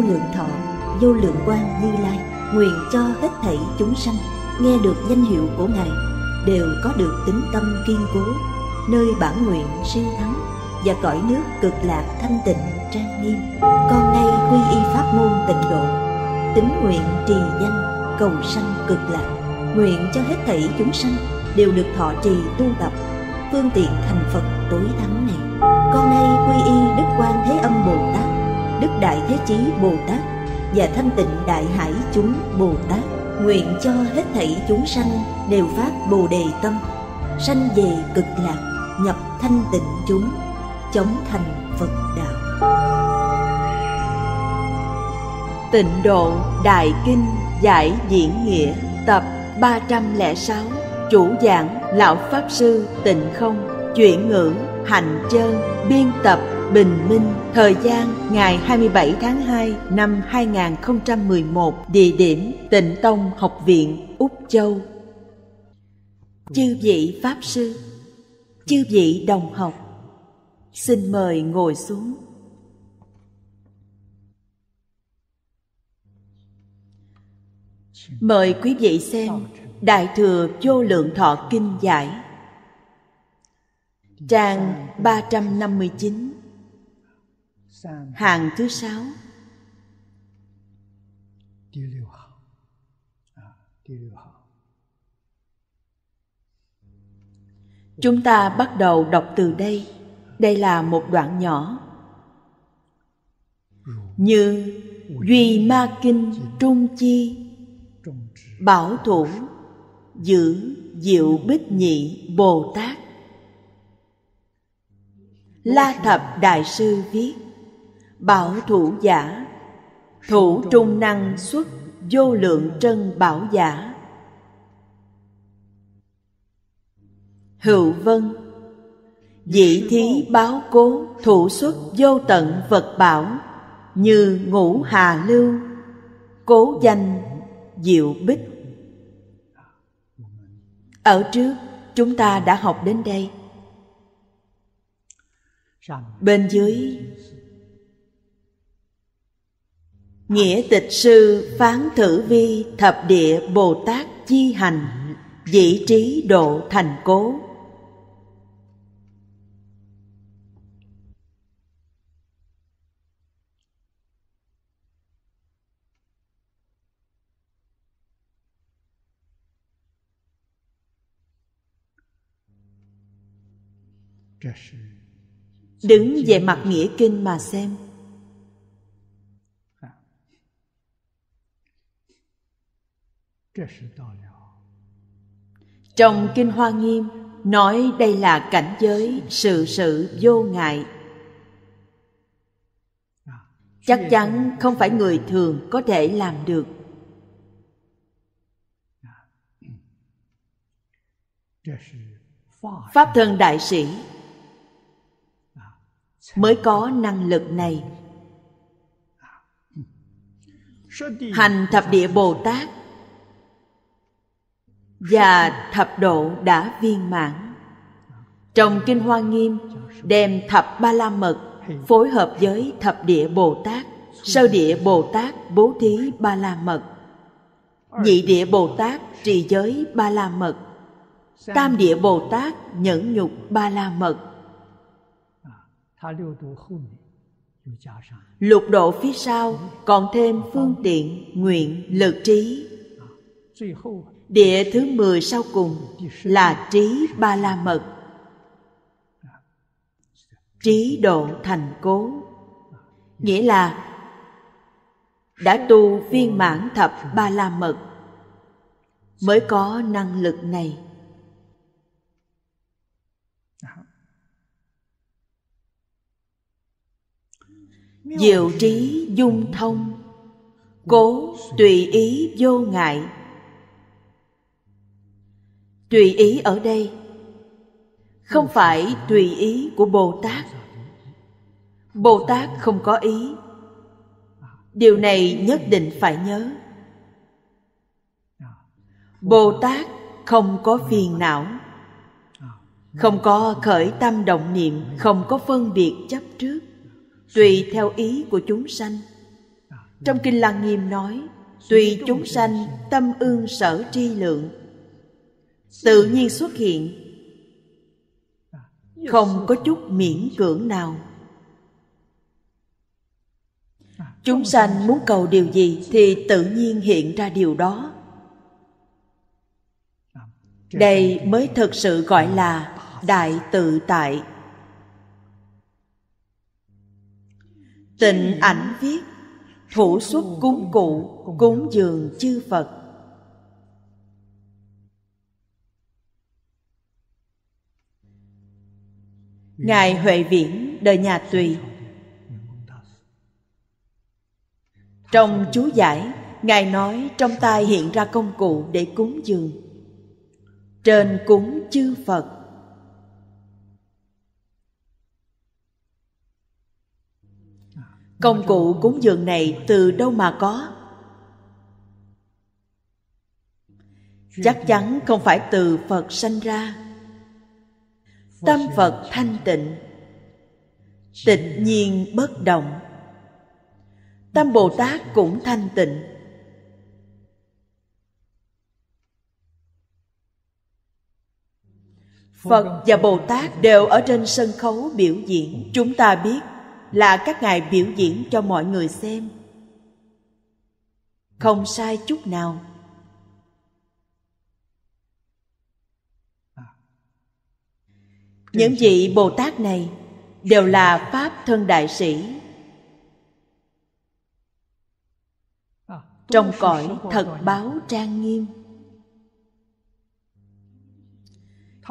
vô lượng thọ vô lượng quang như lai nguyện cho hết thảy chúng sanh nghe được danh hiệu của ngài đều có được tính tâm kiên cố nơi bản nguyện siêu thắng và cõi nước cực lạc thanh tịnh trang nghiêm con nay quy y pháp môn tịnh độ tính nguyện trì danh cầu sanh cực lạc nguyện cho hết thảy chúng sanh đều được thọ trì tu tập phương tiện thành phật tối thắng này con nay quy y đức quan thế âm bồ tát đức đại thế chí bồ tát và thanh tịnh đại hải chúng bồ tát nguyện cho hết thảy chúng sanh đều phát bồ đề tâm sanh về cực lạc nhập thanh tịnh chúng chống thành phật đạo tịnh độ đại kinh giải diễn nghĩa tập 306 chủ giảng lão pháp sư tịnh không chuyển ngữ Hành chân biên tập bình minh Thời gian ngày 27 tháng 2 năm 2011, địa điểm Tịnh Tông Học viện, Úc Châu. Chư vị Pháp Sư, chư vị đồng học, xin mời ngồi xuống. Mời quý vị xem Đại Thừa Vô Lượng Thọ Kinh Giải Trang 359 hàng thứ sáu à, chúng ta bắt đầu đọc từ đây đây là một đoạn nhỏ như duy ma kinh trung chi bảo thủ giữ diệu bích nhị bồ tát la thập đại sư viết bảo thủ giả thủ trung năng xuất vô lượng trân bảo giả hữu vân dĩ thí báo cố thủ xuất vô tận vật bảo như ngũ hà lưu cố danh diệu bích ở trước chúng ta đã học đến đây bên dưới Nghĩa tịch sư phán thử vi thập địa Bồ Tát chi hành vị trí độ thành cố dạ Đứng về mặt nghĩa kinh mà xem Trong Kinh Hoa Nghiêm nói đây là cảnh giới sự sự vô ngại. À, Chắc chắn không phải người thường có thể làm được. À, Pháp thân đại sĩ à, mới có năng lực này. Hành thập địa Bồ Tát và thập độ đã viên mãn trong kinh hoa nghiêm đem thập ba la mật phối hợp với thập địa bồ tát sơ địa bồ tát bố thí ba la mật nhị địa bồ tát trì giới ba la mật tam địa bồ tát nhẫn nhục ba la mật lục độ phía sau còn thêm phương tiện nguyện lực trí Địa thứ mười sau cùng là trí ba la mật Trí độ thành cố Nghĩa là đã tu viên mãn thập ba la mật mới có năng lực này diệu trí dung thông cố tùy ý vô ngại tùy ý ở đây không phải tùy ý của bồ tát bồ tát không có ý điều này nhất định phải nhớ bồ tát không có phiền não không có khởi tâm động niệm không có phân biệt chấp trước tùy theo ý của chúng sanh trong kinh lăng nghiêm nói tùy chúng sanh tâm ương sở tri lượng tự nhiên xuất hiện không có chút miễn cưỡng nào chúng sanh muốn cầu điều gì thì tự nhiên hiện ra điều đó đây mới thực sự gọi là đại tự tại tịnh ảnh viết thủ xuất cúng cụ cúng dường chư phật ngài huệ viễn đời nhà tùy trong chú giải ngài nói trong tay hiện ra công cụ để cúng dường trên cúng chư phật công cụ cúng dường này từ đâu mà có chắc chắn không phải từ phật sanh ra tâm phật thanh tịnh tịch nhiên bất động tam bồ tát cũng thanh tịnh phật và bồ tát đều ở trên sân khấu biểu diễn chúng ta biết là các ngài biểu diễn cho mọi người xem không sai chút nào những vị bồ tát này đều là pháp thân đại sĩ trong cõi thật báo trang nghiêm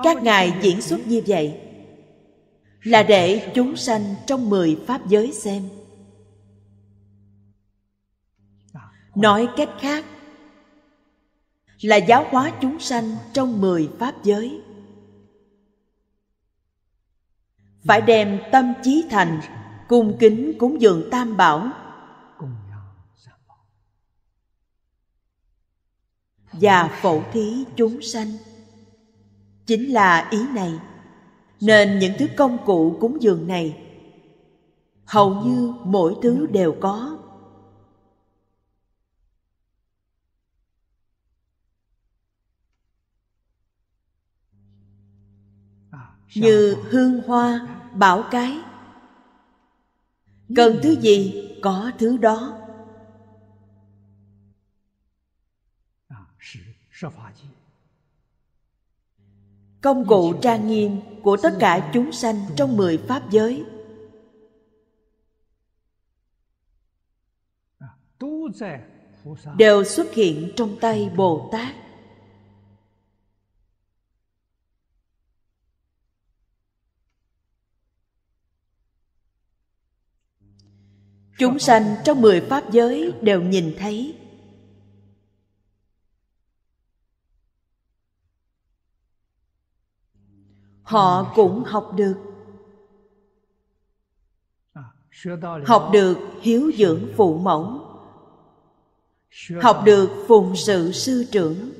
các ngài diễn xuất như vậy là để chúng sanh trong mười pháp giới xem nói cách khác là giáo hóa chúng sanh trong mười pháp giới phải đem tâm trí thành cung kính cúng dường tam bảo và phổ thí chúng sanh chính là ý này nên những thứ công cụ cúng dường này hầu như mỗi thứ đều có như hương hoa bảo cái cần thứ gì có thứ đó à, công cụ trang nghiêm của tất cả chúng sanh trong mười pháp giới à, đều xuất hiện trong tay bồ tát chúng sanh trong mười pháp giới đều nhìn thấy họ cũng học được học được hiếu dưỡng phụ mẫu học được phụng sự sư trưởng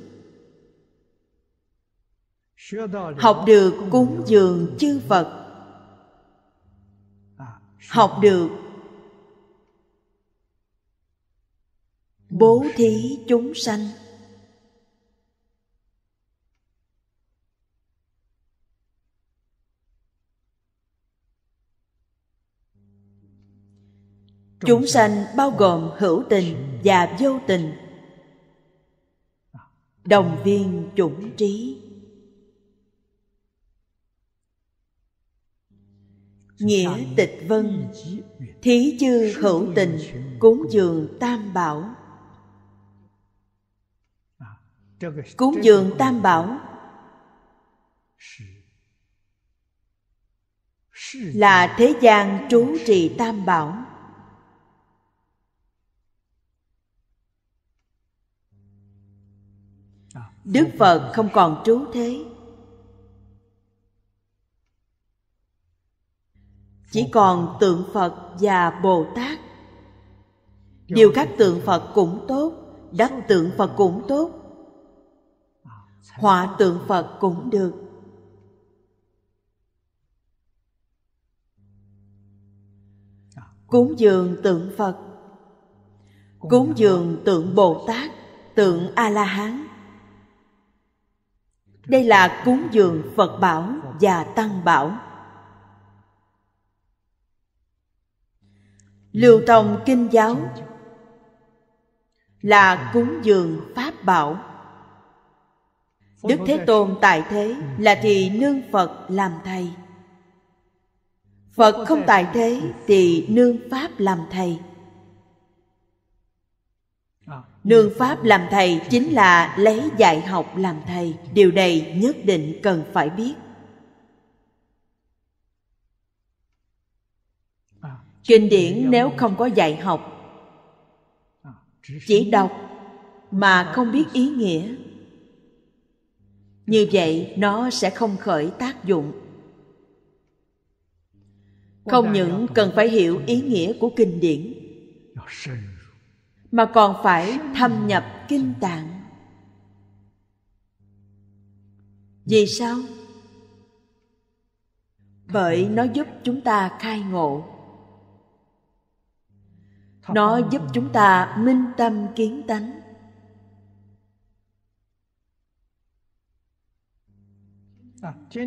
học được cúng dường chư phật học được bố thí chúng sanh chúng sanh bao gồm hữu tình và vô tình đồng viên chủng trí nghĩa tịch vân thí chư hữu tình cúng dường tam bảo cúng dường tam bảo là thế gian trú trì tam bảo đức phật không còn trú thế chỉ còn tượng phật và bồ tát điều các tượng phật cũng tốt đắc tượng phật cũng tốt họa tượng phật cũng được cúng dường tượng phật cúng dường tượng bồ tát tượng a la hán đây là cúng dường phật bảo và tăng bảo lưu tông kinh giáo là cúng dường pháp bảo đức thế tôn tại thế ừ. là thì nương phật làm thầy phật không tại thế ừ. thì nương pháp làm thầy à. nương pháp làm thầy chính là lấy dạy học làm thầy điều này nhất định cần phải biết à. kinh điển nếu không có dạy học à. chỉ đọc mà không biết ý nghĩa như vậy nó sẽ không khởi tác dụng không những cần phải hiểu ý nghĩa của kinh điển mà còn phải thâm nhập kinh tạng vì sao bởi nó giúp chúng ta khai ngộ nó giúp chúng ta minh tâm kiến tánh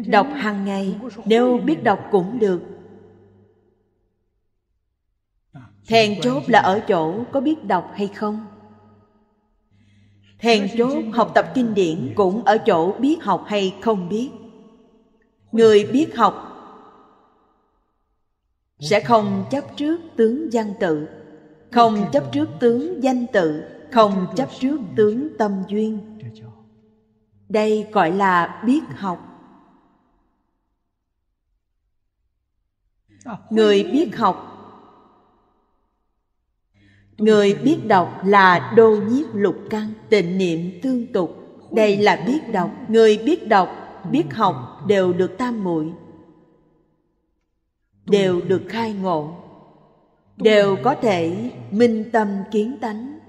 đọc hàng ngày nếu biết đọc cũng được thèn chốt là ở chỗ có biết đọc hay không thèn chốt học tập kinh điển cũng ở chỗ biết học hay không biết người biết học sẽ không chấp trước tướng văn tự không chấp trước tướng danh tự không chấp trước tướng tâm duyên đây gọi là biết học người biết học người biết đọc là đô nhiếp lục căn tịnh niệm tương tục đây là biết đọc người biết đọc biết học đều được tam muội đều được khai ngộ đều có thể minh tâm kiến tánh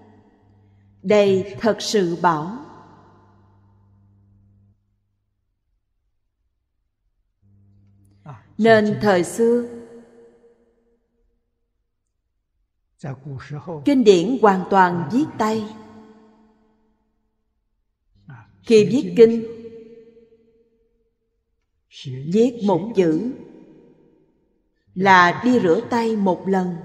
đây thật sự bảo nên thời xưa kinh điển hoàn toàn viết tay khi viết kinh viết một chữ là đi rửa tay một lần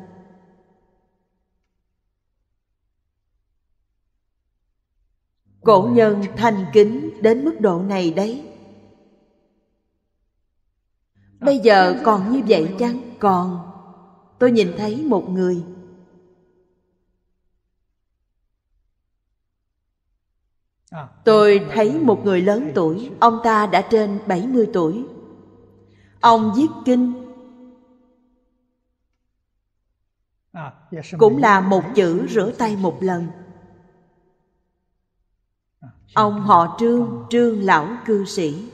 cổ nhân thành kính đến mức độ này đấy bây giờ còn như vậy chăng còn tôi nhìn thấy một người Tôi thấy một người lớn tuổi, ông ta đã trên 70 tuổi. Ông viết kinh cũng là một chữ rửa tay một lần. Ông họ Trương, Trương lão cư sĩ.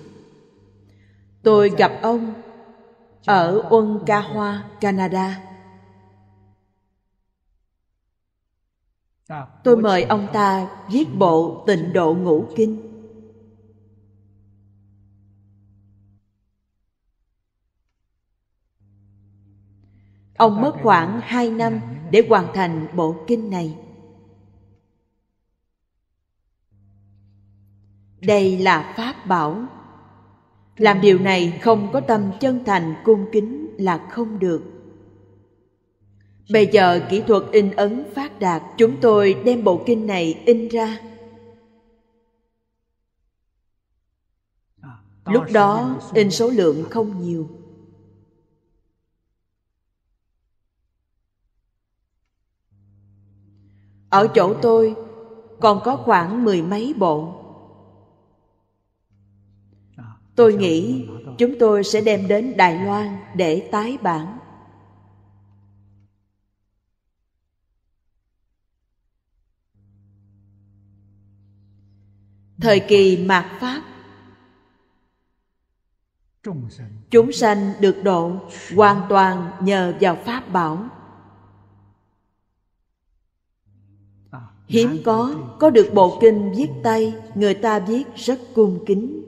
Tôi gặp ông ở Uân Ca Hoa, Canada. tôi mời ông ta viết bộ tịnh độ ngũ kinh ông mất khoảng hai năm để hoàn thành bộ kinh này đây là pháp bảo làm điều này không có tâm chân thành cung kính là không được Bây giờ kỹ thuật in ấn phát đạt, chúng tôi đem bộ kinh này in ra. Lúc đó in số lượng không nhiều. Ở chỗ tôi còn có khoảng mười mấy bộ. Tôi nghĩ chúng tôi sẽ đem đến Đài Loan để tái bản. thời kỳ mạt pháp chúng sanh được độ hoàn toàn nhờ vào pháp bảo hiếm có có được bộ kinh viết tay người ta viết rất cung kính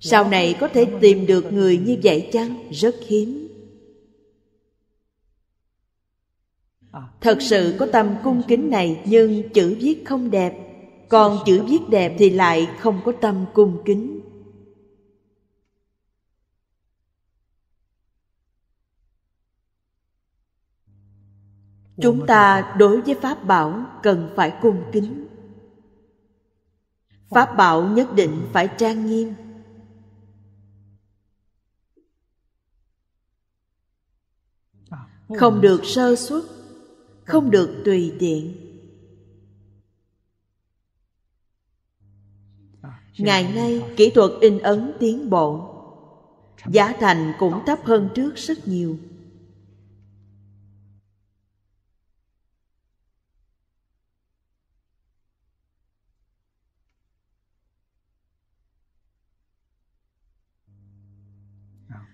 sau này có thể tìm được người như vậy chăng rất hiếm thật sự có tâm cung kính này nhưng chữ viết không đẹp còn chữ viết đẹp thì lại không có tâm cung kính chúng ta đối với pháp bảo cần phải cung kính pháp bảo nhất định phải trang nghiêm không được sơ suất không được tùy tiện ngày nay kỹ thuật in ấn tiến bộ giá thành cũng thấp hơn trước rất nhiều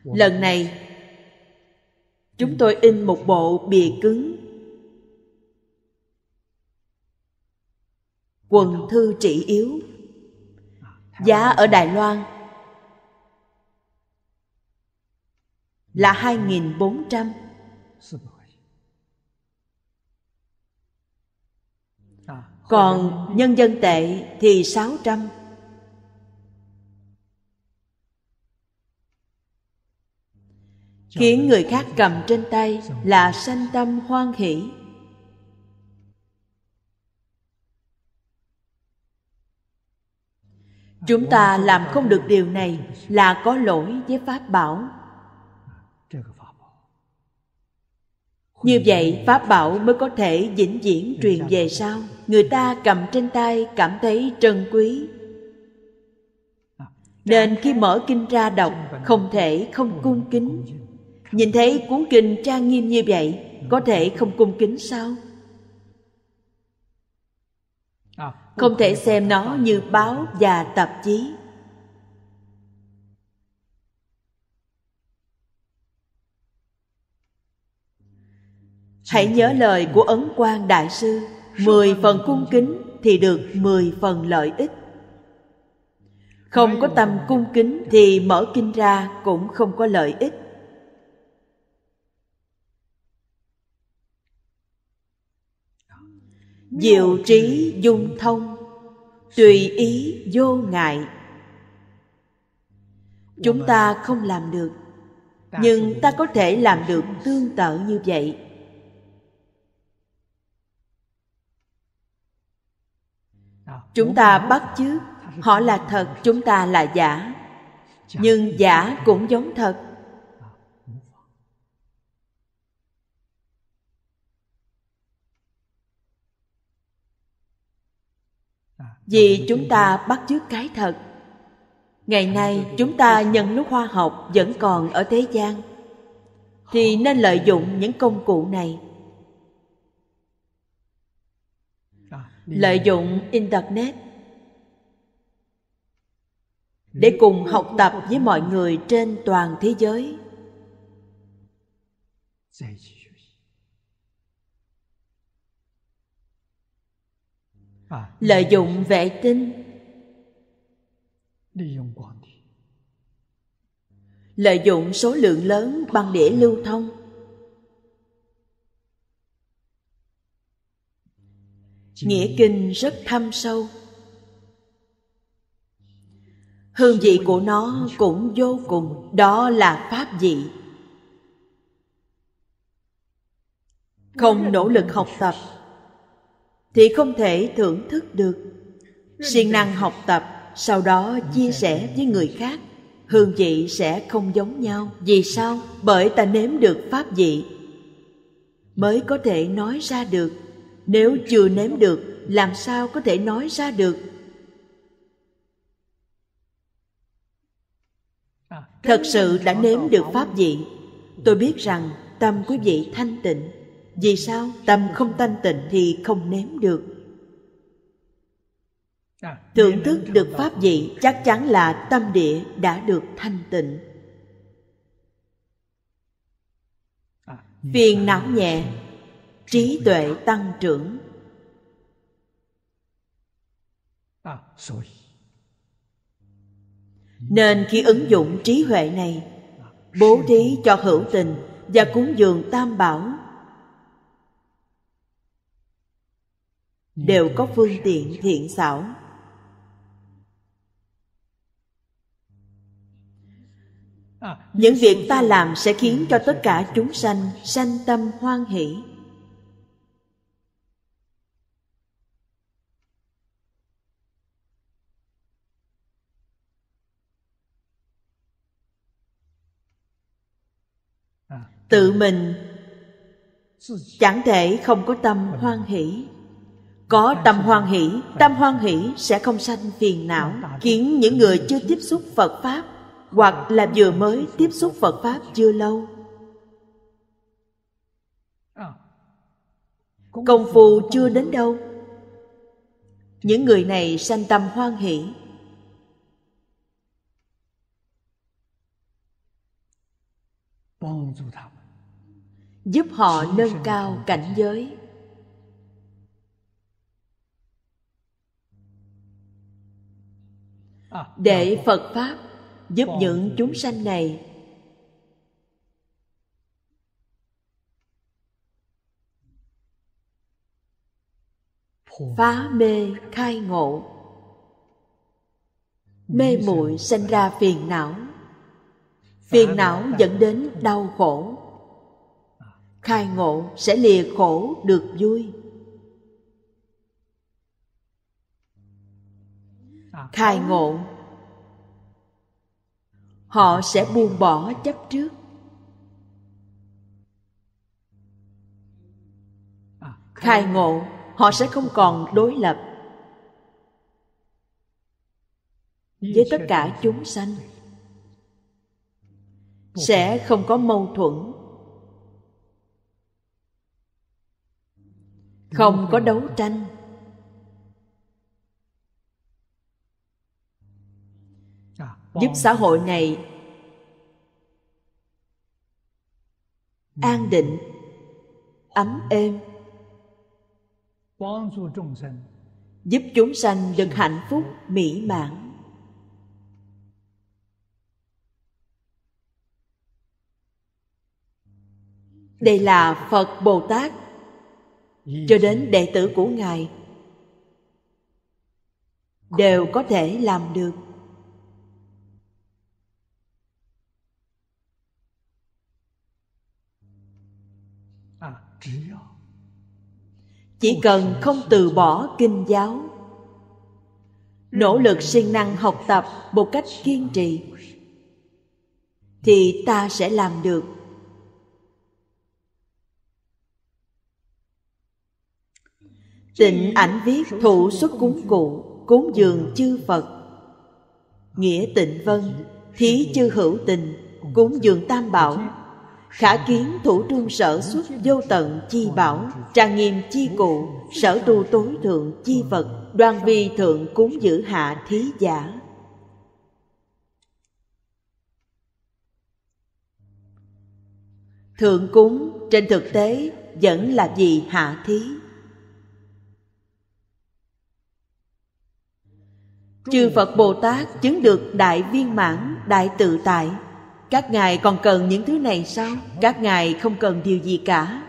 lần này chúng tôi in một bộ bìa cứng quần thư trị yếu giá ở Đài Loan là hai nghìn bốn trăm, Còn nhân dân tệ thì sáu trăm. Khiến người khác cầm trên tay là sanh tâm hoan hỷ. chúng ta làm không được điều này là có lỗi với pháp bảo như vậy pháp bảo mới có thể vĩnh viễn truyền về sau người ta cầm trên tay cảm thấy trân quý nên khi mở kinh ra đọc không thể không cung kính nhìn thấy cuốn kinh trang nghiêm như vậy có thể không cung kính sao không thể xem nó như báo và tạp chí hãy nhớ lời của ấn quang đại sư mười phần cung kính thì được mười phần lợi ích không có tâm cung kính thì mở kinh ra cũng không có lợi ích diệu trí dung thông tùy ý vô ngại chúng ta không làm được nhưng ta có thể làm được tương tự như vậy chúng ta bắt chước họ là thật chúng ta là giả nhưng giả cũng giống thật vì chúng ta bắt chước cái thật ngày nay chúng ta nhân lúc khoa học vẫn còn ở thế gian thì nên lợi dụng những công cụ này lợi dụng internet để cùng học tập với mọi người trên toàn thế giới lợi dụng vệ tinh lợi dụng số lượng lớn băng đĩa lưu thông nghĩa kinh rất thâm sâu hương vị của nó cũng vô cùng đó là pháp vị không nỗ lực học tập thì không thể thưởng thức được siêng năng học tập sau đó chia sẻ với người khác hương vị sẽ không giống nhau vì sao bởi ta nếm được pháp vị mới có thể nói ra được nếu chưa nếm được làm sao có thể nói ra được thật sự đã nếm được pháp vị tôi biết rằng tâm quý vị thanh tịnh vì sao tâm không thanh tịnh thì không ném được à, Thưởng thức được pháp vị chắc chắn là tâm địa đã được thanh tịnh à, Phiền não nhẹ Trí tuệ tăng trưởng à, Nên khi ứng dụng trí huệ này Bố thí cho hữu tình Và cúng dường tam bảo đều có phương tiện thiện xảo à, những việc ta làm sẽ khiến cho tất cả chúng sanh sanh tâm hoan hỷ à, tự mình chẳng thể không có tâm hoan hỷ có tâm hoan hỷ tâm hoan hỷ sẽ không sanh phiền não khiến những người chưa tiếp xúc phật pháp hoặc là vừa mới tiếp xúc phật pháp chưa lâu công phu chưa đến đâu những người này sanh tâm hoan hỷ giúp họ nâng cao cảnh giới để phật pháp giúp những chúng sanh này phá mê khai ngộ mê muội sinh ra phiền não phiền não dẫn đến đau khổ à. khai ngộ sẽ lìa khổ được vui khai ngộ họ sẽ buông bỏ chấp trước khai ngộ họ sẽ không còn đối lập với tất cả chúng sanh sẽ không có mâu thuẫn không có đấu tranh giúp xã hội này an định ấm êm giúp chúng sanh được hạnh phúc mỹ mãn đây là phật bồ tát cho đến đệ tử của ngài đều có thể làm được chỉ cần không từ bỏ kinh giáo nỗ lực siêng năng học tập một cách kiên trì thì ta sẽ làm được tịnh ảnh viết thụ xuất cúng cụ cúng dường chư phật nghĩa tịnh vân thí chư hữu tình cúng dường tam bảo khả kiến thủ trương sở xuất vô tận chi bảo trang nghiêm chi cụ sở tu tối thượng chi vật đoan vi thượng cúng giữ hạ thí giả thượng cúng trên thực tế vẫn là gì hạ thí chư phật bồ tát chứng được đại viên mãn đại tự tại các ngài còn cần những thứ này sao các ngài không cần điều gì cả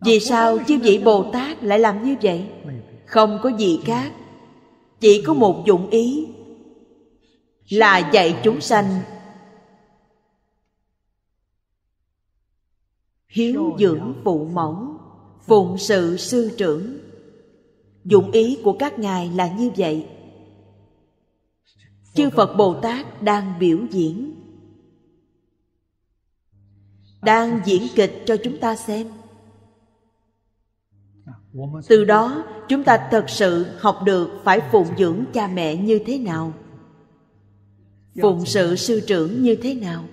vì sao chư vị bồ tát lại làm như vậy không có gì khác chỉ có một dụng ý là dạy chúng sanh hiếu dưỡng phụ mẫu phụng sự sư trưởng dụng ý của các ngài là như vậy chư phật bồ tát đang biểu diễn đang diễn kịch cho chúng ta xem từ đó chúng ta thật sự học được phải phụng dưỡng cha mẹ như thế nào phụng sự sư trưởng như thế nào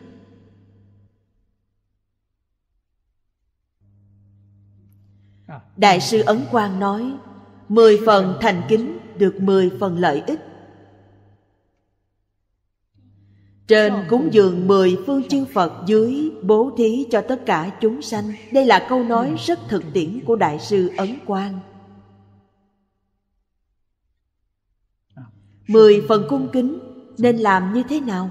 đại sư ấn quang nói mười phần thành kính được mười phần lợi ích Trên cúng dường mười phương chư Phật dưới bố thí cho tất cả chúng sanh Đây là câu nói rất thực tiễn của Đại sư Ấn Quang Mười phần cung kính nên làm như thế nào?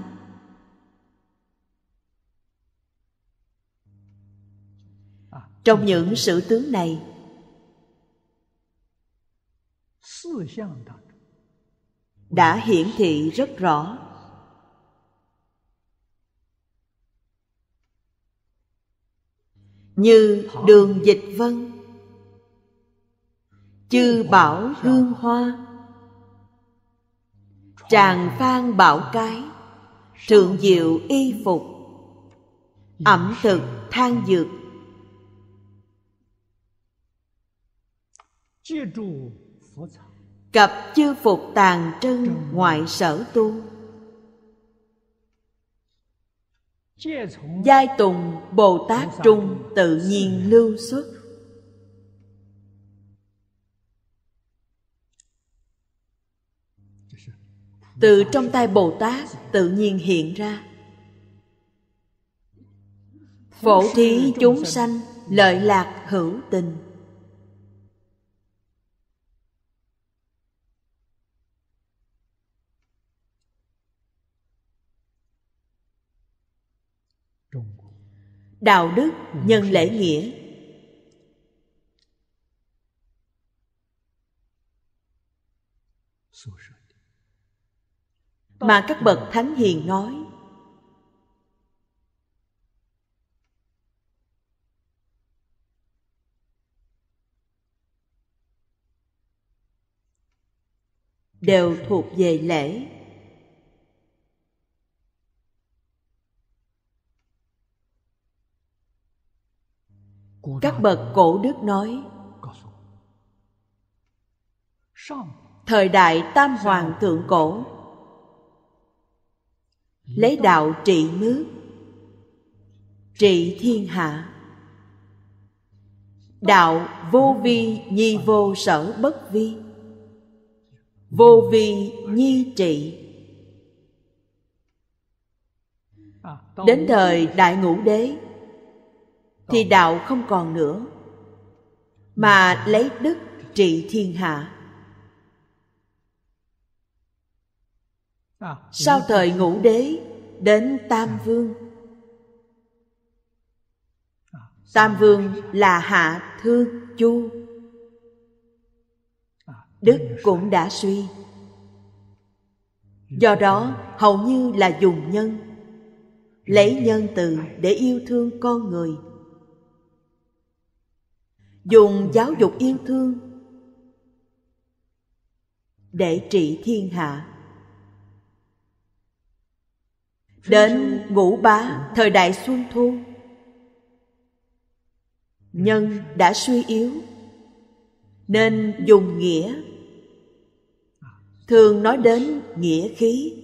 Trong những sự tướng này Đã hiển thị rất rõ như đường dịch vân chư bảo hương hoa tràng phan bảo cái thượng diệu y phục ẩm thực than dược cập chư phục tàn trân ngoại sở tu giai tùng bồ tát trung tự nhiên lưu xuất từ trong tay bồ tát tự nhiên hiện ra phổ thí chúng sanh lợi lạc hữu tình đạo đức ừ, nhân lễ nghĩa mà các bậc thánh hiền nói đều thuộc về lễ các bậc cổ đức nói thời đại tam hoàng thượng cổ lấy đạo trị nước trị thiên hạ đạo vô vi nhi vô sở bất vi vô vi nhi trị à, đến thời đại ngũ đế thì đạo không còn nữa mà lấy đức trị thiên hạ à, sau thời ngũ đế đến tam à. vương à, tam vương là hạ thương chu đức cũng đã suy do đó hầu như là dùng nhân lấy nhân từ để yêu thương con người dùng giáo dục yêu thương để trị thiên hạ đến ngũ bá thời đại xuân thu nhân đã suy yếu nên dùng nghĩa thường nói đến nghĩa khí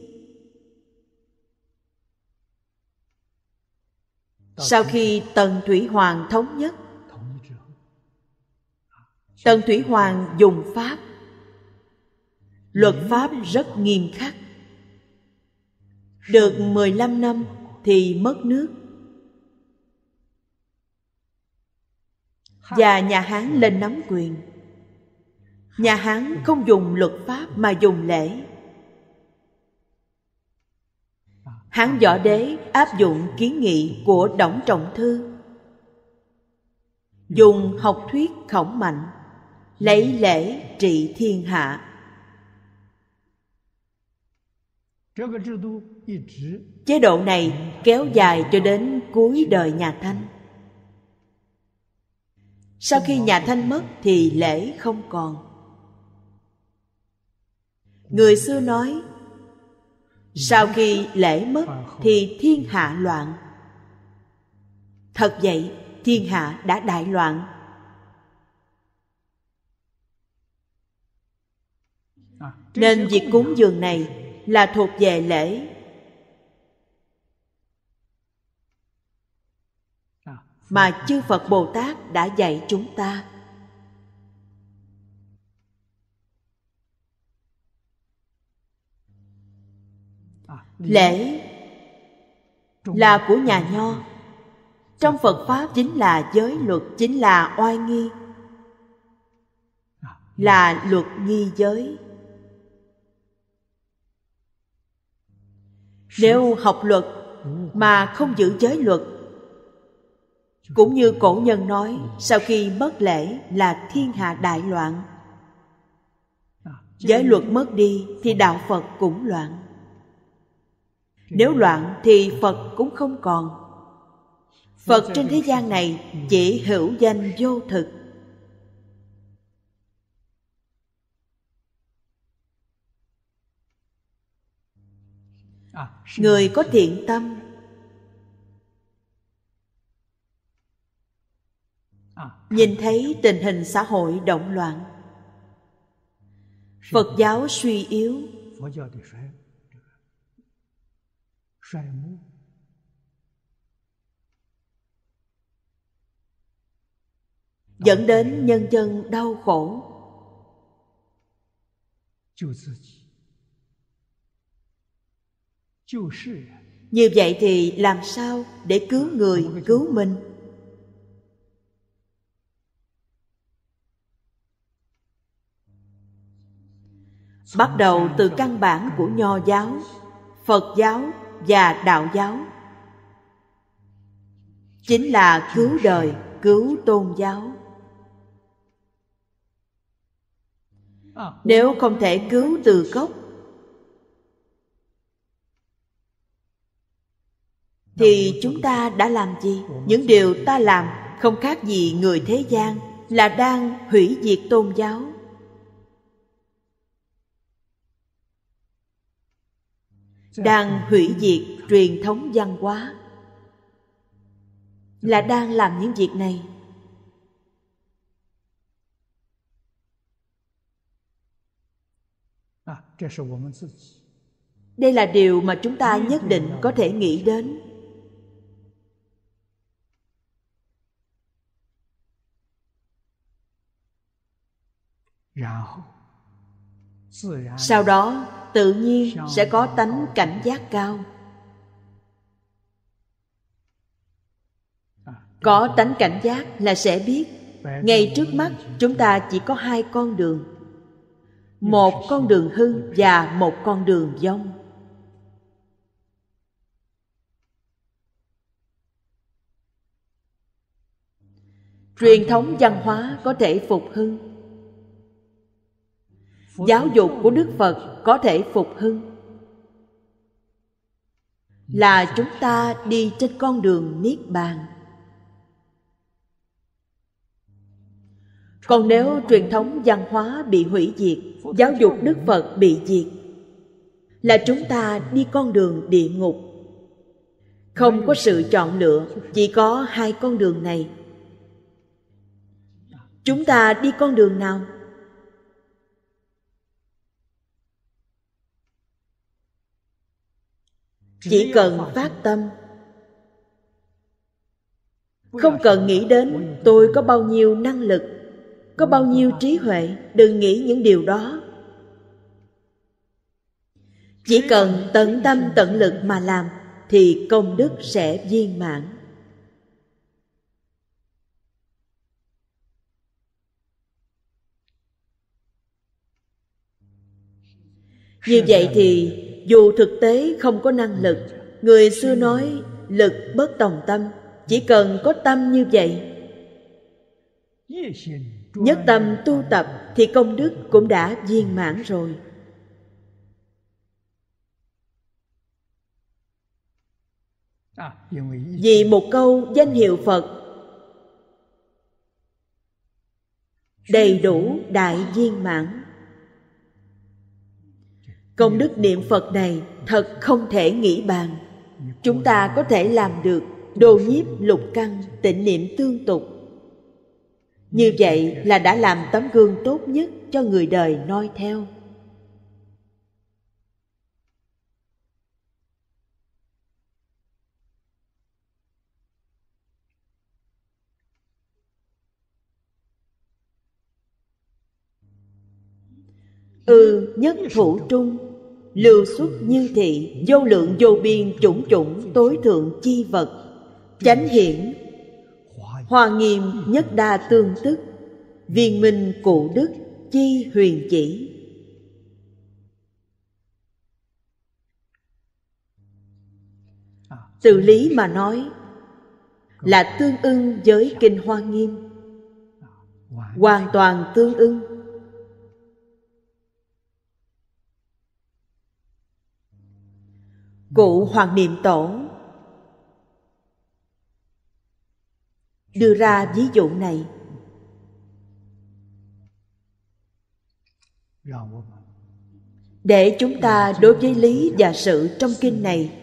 sau khi tần thủy hoàng thống nhất Tần Thủy Hoàng dùng pháp Luật pháp rất nghiêm khắc Được 15 năm thì mất nước Và nhà Hán lên nắm quyền Nhà Hán không dùng luật pháp mà dùng lễ Hán võ đế áp dụng kiến nghị của Đổng Trọng Thư Dùng học thuyết khổng mạnh lấy lễ trị thiên hạ chế độ này kéo dài cho đến cuối đời nhà thanh sau khi nhà thanh mất thì lễ không còn người xưa nói sau khi lễ mất thì thiên hạ loạn thật vậy thiên hạ đã đại loạn nên việc cúng dường này là thuộc về lễ mà chư phật bồ tát đã dạy chúng ta lễ là của nhà nho trong phật pháp chính là giới luật chính là oai nghi là luật nghi giới nếu học luật mà không giữ giới luật cũng như cổ nhân nói sau khi mất lễ là thiên hạ đại loạn giới luật mất đi thì đạo phật cũng loạn nếu loạn thì phật cũng không còn phật trên thế gian này chỉ hữu danh vô thực người có thiện tâm nhìn thấy tình hình xã hội động loạn phật giáo suy yếu dẫn đến nhân dân đau khổ như vậy thì làm sao để cứu người cứu mình bắt đầu từ căn bản của nho giáo phật giáo và đạo giáo chính là cứu đời cứu tôn giáo à. nếu không thể cứu từ gốc thì chúng ta đã làm gì những điều ta làm không khác gì người thế gian là đang hủy diệt tôn giáo đang hủy diệt truyền thống văn hóa là đang làm những việc này à, đây là điều mà chúng ta nhất định có thể nghĩ đến sau đó tự nhiên sẽ có tánh cảnh giác cao có tánh cảnh giác là sẽ biết ngay trước mắt chúng ta chỉ có hai con đường một con đường hư và một con đường dông truyền thống văn hóa có thể phục hưng giáo dục của đức phật có thể phục hưng là chúng ta đi trên con đường niết bàn còn nếu truyền thống văn hóa bị hủy diệt giáo dục đức phật bị diệt là chúng ta đi con đường địa ngục không có sự chọn lựa chỉ có hai con đường này chúng ta đi con đường nào chỉ cần phát tâm không cần nghĩ đến tôi có bao nhiêu năng lực có bao nhiêu trí huệ đừng nghĩ những điều đó chỉ cần tận tâm tận lực mà làm thì công đức sẽ viên mãn như vậy thì dù thực tế không có năng lực người xưa nói lực bất tòng tâm chỉ cần có tâm như vậy nhất tâm tu tập thì công đức cũng đã viên mãn rồi vì một câu danh hiệu phật đầy đủ đại viên mãn công đức niệm phật này thật không thể nghĩ bàn chúng ta có thể làm được đồ nhiếp lục căng tịnh niệm tương tục như vậy là đã làm tấm gương tốt nhất cho người đời noi theo ư ừ, nhất thủ trung lưu xuất như thị vô lượng vô biên chủng chủng tối thượng chi vật chánh hiển hòa nghiêm nhất đa tương tức viên minh cụ đức chi huyền chỉ từ lý mà nói là tương ưng với kinh hoa nghiêm hoàn toàn tương ưng Cụ Hoàng Niệm Tổ đưa ra ví dụ này để chúng ta đối với lý và sự trong kinh này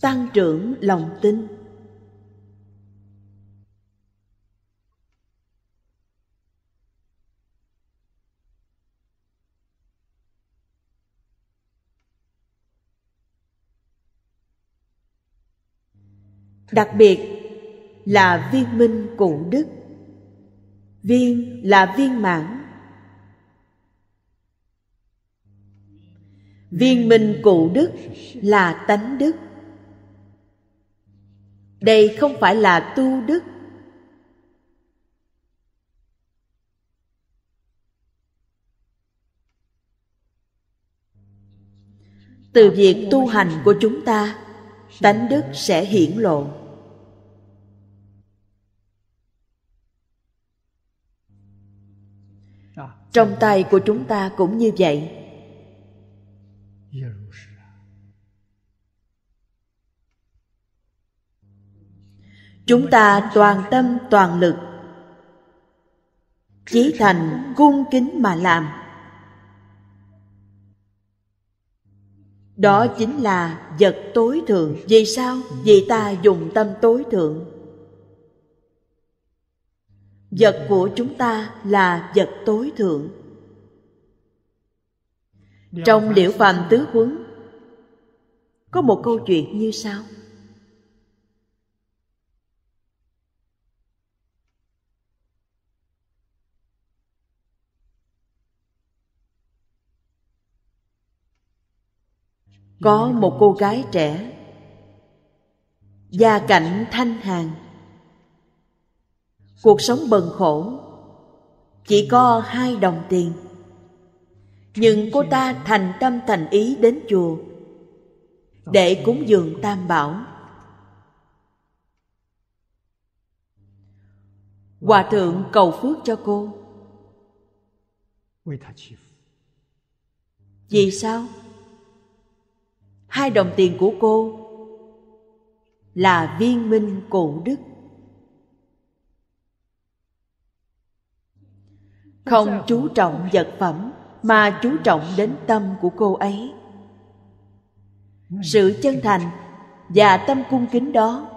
tăng trưởng lòng tin đặc biệt là viên minh cụ đức viên là viên mãn viên minh cụ đức là tánh đức đây không phải là tu đức từ việc tu hành của chúng ta tánh đức sẽ hiển lộ trong tay của chúng ta cũng như vậy chúng ta toàn tâm toàn lực chí thành cung kính mà làm đó chính là vật tối thượng vì sao vì ta dùng tâm tối thượng vật của chúng ta là vật tối thượng trong liễu phàm tứ huấn có một câu chuyện như sau có một cô gái trẻ gia cảnh thanh hàng cuộc sống bần khổ chỉ có hai đồng tiền nhưng cô ta thành tâm thành ý đến chùa để cúng dường tam bảo hòa thượng cầu phước cho cô vì sao hai đồng tiền của cô là viên minh cổ đức không chú trọng vật phẩm mà chú trọng đến tâm của cô ấy sự chân thành và tâm cung kính đó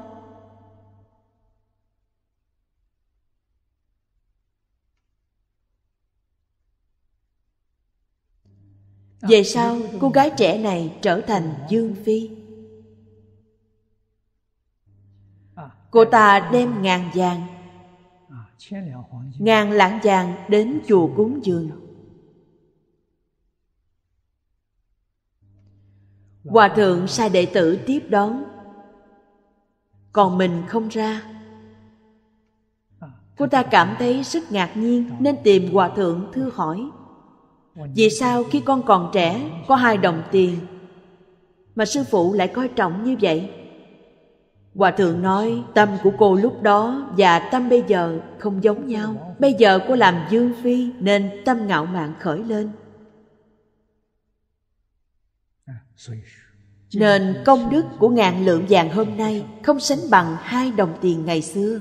về sau cô gái trẻ này trở thành dương phi cô ta đem ngàn vàng ngàn lãng vàng đến chùa cúng dường hòa thượng sai đệ tử tiếp đón còn mình không ra cô ta cảm thấy rất ngạc nhiên nên tìm hòa thượng thư hỏi vì sao khi con còn trẻ có hai đồng tiền mà sư phụ lại coi trọng như vậy Hòa thượng nói tâm của cô lúc đó và tâm bây giờ không giống nhau. Bây giờ cô làm dương phi nên tâm ngạo mạn khởi lên. Nên công đức của ngàn lượng vàng hôm nay không sánh bằng hai đồng tiền ngày xưa.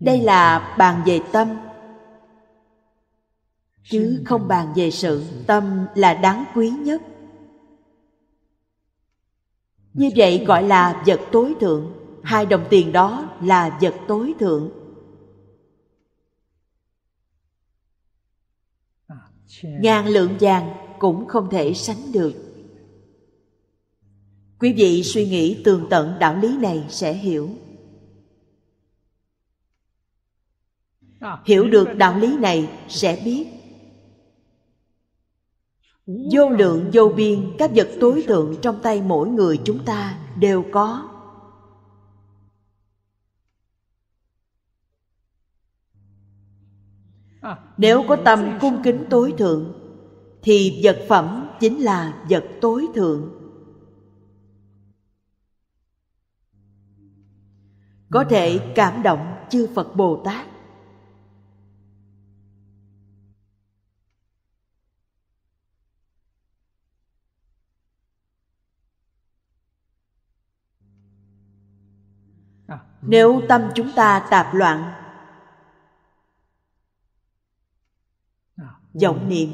Đây là bàn về tâm Chứ không bàn về sự Tâm là đáng quý nhất như vậy gọi là vật tối thượng hai đồng tiền đó là vật tối thượng ngàn lượng vàng cũng không thể sánh được quý vị suy nghĩ tường tận đạo lý này sẽ hiểu hiểu được đạo lý này sẽ biết vô lượng vô biên các vật tối thượng trong tay mỗi người chúng ta đều có nếu có tâm cung kính tối thượng thì vật phẩm chính là vật tối thượng có thể cảm động chư phật bồ tát nếu tâm chúng ta tạp loạn vọng niệm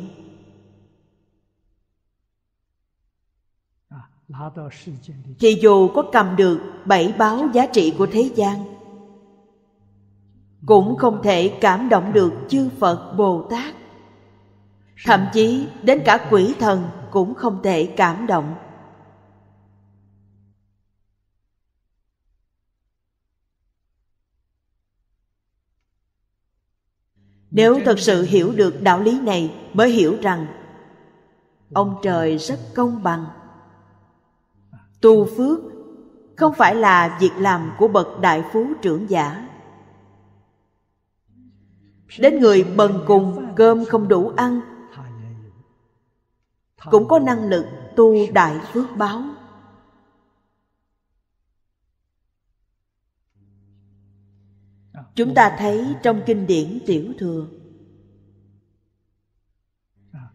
thì dù có cầm được bảy báo giá trị của thế gian cũng không thể cảm động được chư phật bồ tát thậm chí đến cả quỷ thần cũng không thể cảm động nếu thật sự hiểu được đạo lý này mới hiểu rằng ông trời rất công bằng tu phước không phải là việc làm của bậc đại phú trưởng giả đến người bần cùng cơm không đủ ăn cũng có năng lực tu đại phước báo chúng ta thấy trong kinh điển tiểu thừa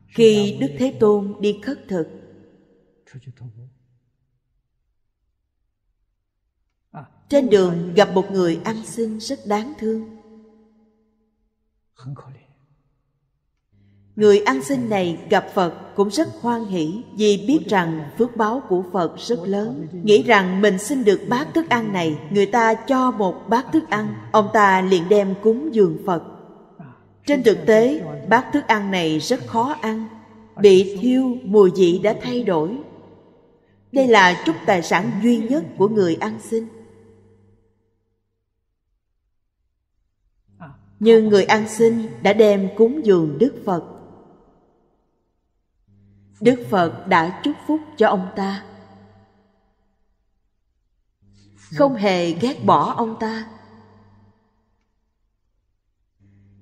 khi đức thế tôn đi khất thực trên đường gặp một người ăn xin rất đáng thương Người ăn xin này gặp Phật cũng rất hoan hỷ vì biết rằng phước báo của Phật rất lớn. Nghĩ rằng mình xin được bát thức ăn này, người ta cho một bát thức ăn, ông ta liền đem cúng dường Phật. Trên thực tế, bát thức ăn này rất khó ăn, bị thiêu mùi vị đã thay đổi. Đây là chút tài sản duy nhất của người ăn xin. Nhưng người ăn xin đã đem cúng dường Đức Phật Đức Phật đã chúc phúc cho ông ta. Không hề ghét bỏ ông ta.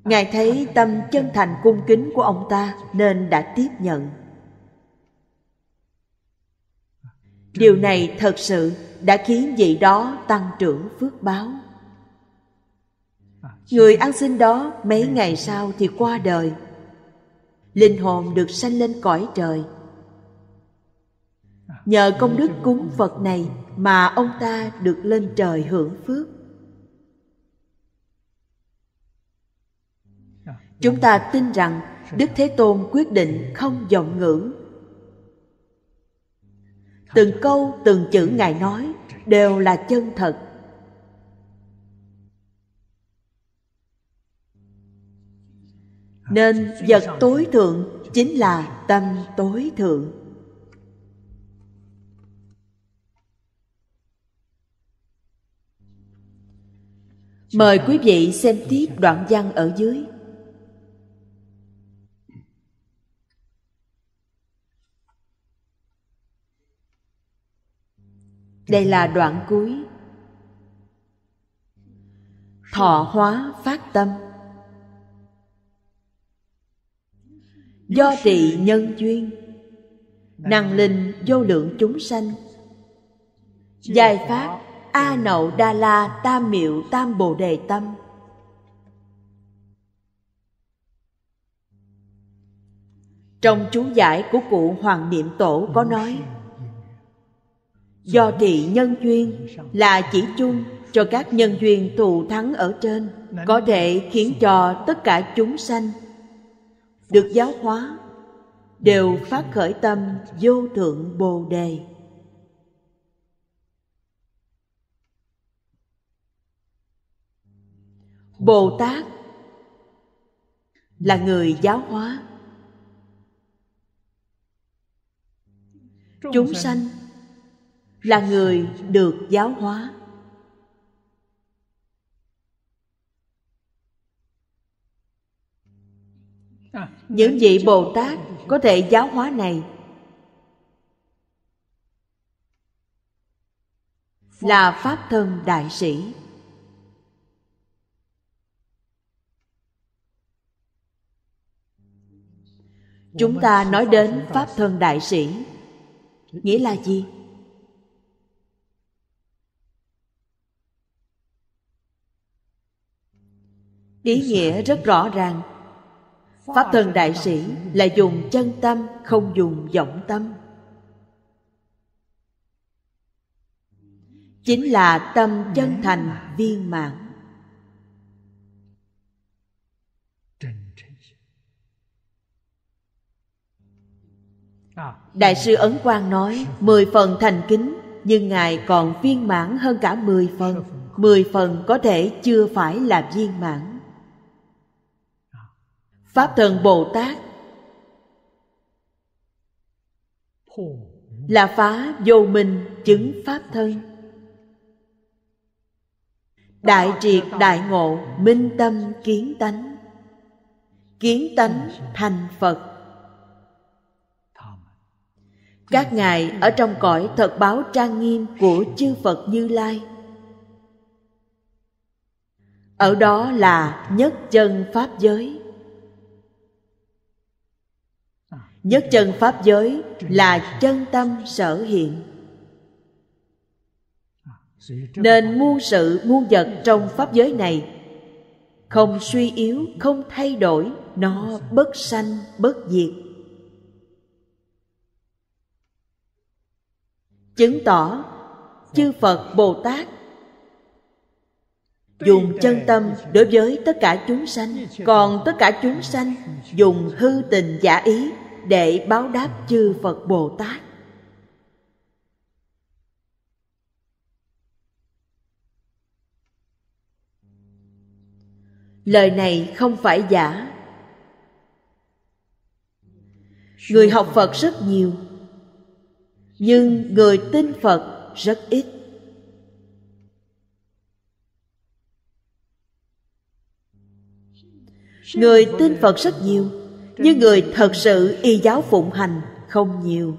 Ngài thấy tâm chân thành cung kính của ông ta nên đã tiếp nhận. Điều này thật sự đã khiến vị đó tăng trưởng phước báo. Người ăn xin đó mấy ngày sau thì qua đời linh hồn được sanh lên cõi trời nhờ công đức cúng phật này mà ông ta được lên trời hưởng phước chúng ta tin rằng đức thế tôn quyết định không vọng ngữ từng câu từng chữ ngài nói đều là chân thật nên vật tối thượng chính là tâm tối thượng mời quý vị xem tiếp đoạn văn ở dưới đây là đoạn cuối thọ hóa phát tâm do trị nhân duyên năng linh vô lượng chúng sanh giải pháp a nậu đa la tam miệu tam bồ đề tâm trong chú giải của cụ hoàng niệm tổ có nói do trị nhân duyên là chỉ chung cho các nhân duyên thù thắng ở trên có thể khiến cho tất cả chúng sanh được giáo hóa đều phát khởi tâm vô thượng bồ đề bồ tát là người giáo hóa chúng sanh là người được giáo hóa những vị bồ tát có thể giáo hóa này là pháp thân đại sĩ chúng ta nói đến pháp thân đại sĩ nghĩa là gì ý nghĩa rất rõ ràng pháp thân đại sĩ là dùng chân tâm không dùng vọng tâm chính là tâm chân thành viên mãn đại sư ấn quang nói mười phần thành kính nhưng ngài còn viên mãn hơn cả mười phần mười phần có thể chưa phải là viên mãn pháp thân bồ tát là phá vô minh chứng pháp thân đại triệt đại ngộ minh tâm kiến tánh kiến tánh thành phật các ngài ở trong cõi thật báo trang nghiêm của chư phật như lai ở đó là nhất chân pháp giới nhất chân pháp giới là chân tâm sở hiện nên muôn sự muôn vật trong pháp giới này không suy yếu không thay đổi nó bất sanh bất diệt chứng tỏ chư phật bồ tát dùng chân tâm đối với tất cả chúng sanh còn tất cả chúng sanh dùng hư tình giả ý để báo đáp chư Phật Bồ Tát. Lời này không phải giả. Người học Phật rất nhiều, nhưng người tin Phật rất ít. Người tin Phật rất nhiều, nhưng người thật sự y giáo phụng hành không nhiều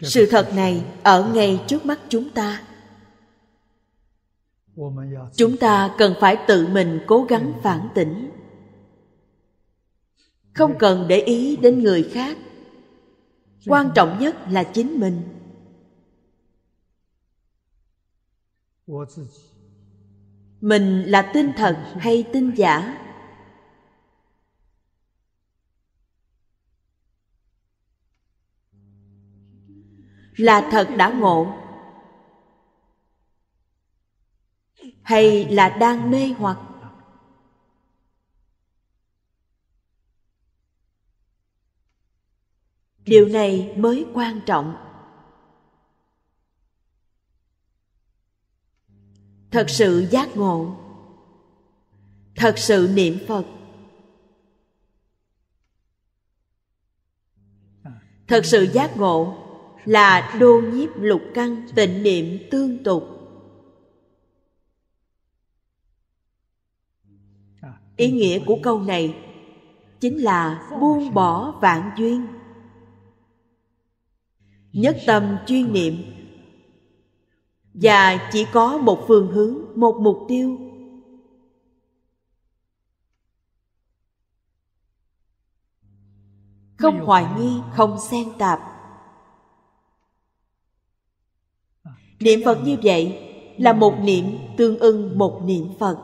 sự thật này ở ngay trước mắt chúng ta chúng ta cần phải tự mình cố gắng phản tỉnh không cần để ý đến người khác quan trọng nhất là chính mình mình là tin thật hay tin giả là thật đã ngộ hay là đang mê hoặc điều này mới quan trọng thật sự giác ngộ thật sự niệm phật thật sự giác ngộ là đô nhiếp lục căn tịnh niệm tương tục ý nghĩa của câu này chính là buông bỏ vạn duyên nhất tâm chuyên niệm và chỉ có một phương hướng một mục tiêu không hoài nghi không xen tạp niệm phật như vậy là một niệm tương ưng một niệm phật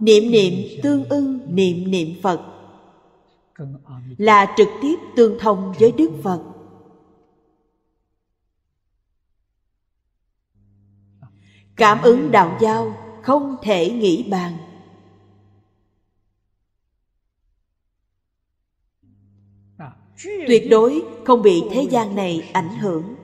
niệm niệm tương ưng niệm niệm phật là trực tiếp tương thông với đức phật cảm ứng đạo giao không thể nghĩ bàn tuyệt đối không bị thế gian này ảnh hưởng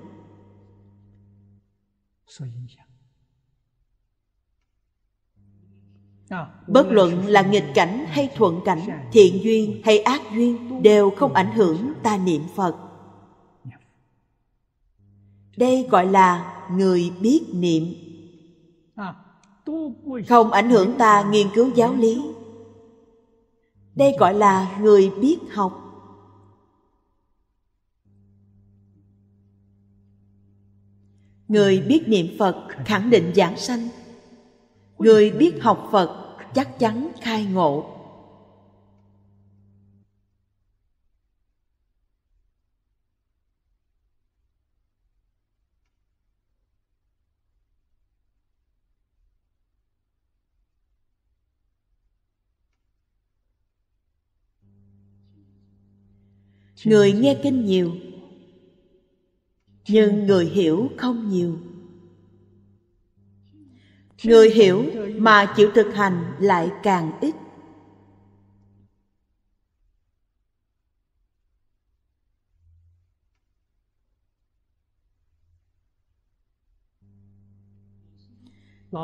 bất luận là nghịch cảnh hay thuận cảnh thiện duyên hay ác duyên đều không ảnh hưởng ta niệm phật đây gọi là người biết niệm À, không ảnh hưởng ta nghiên cứu giáo lý đây gọi là người biết học người biết niệm phật khẳng định giảng sanh người biết học phật chắc chắn khai ngộ người nghe kinh nhiều nhưng người hiểu không nhiều người hiểu mà chịu thực hành lại càng ít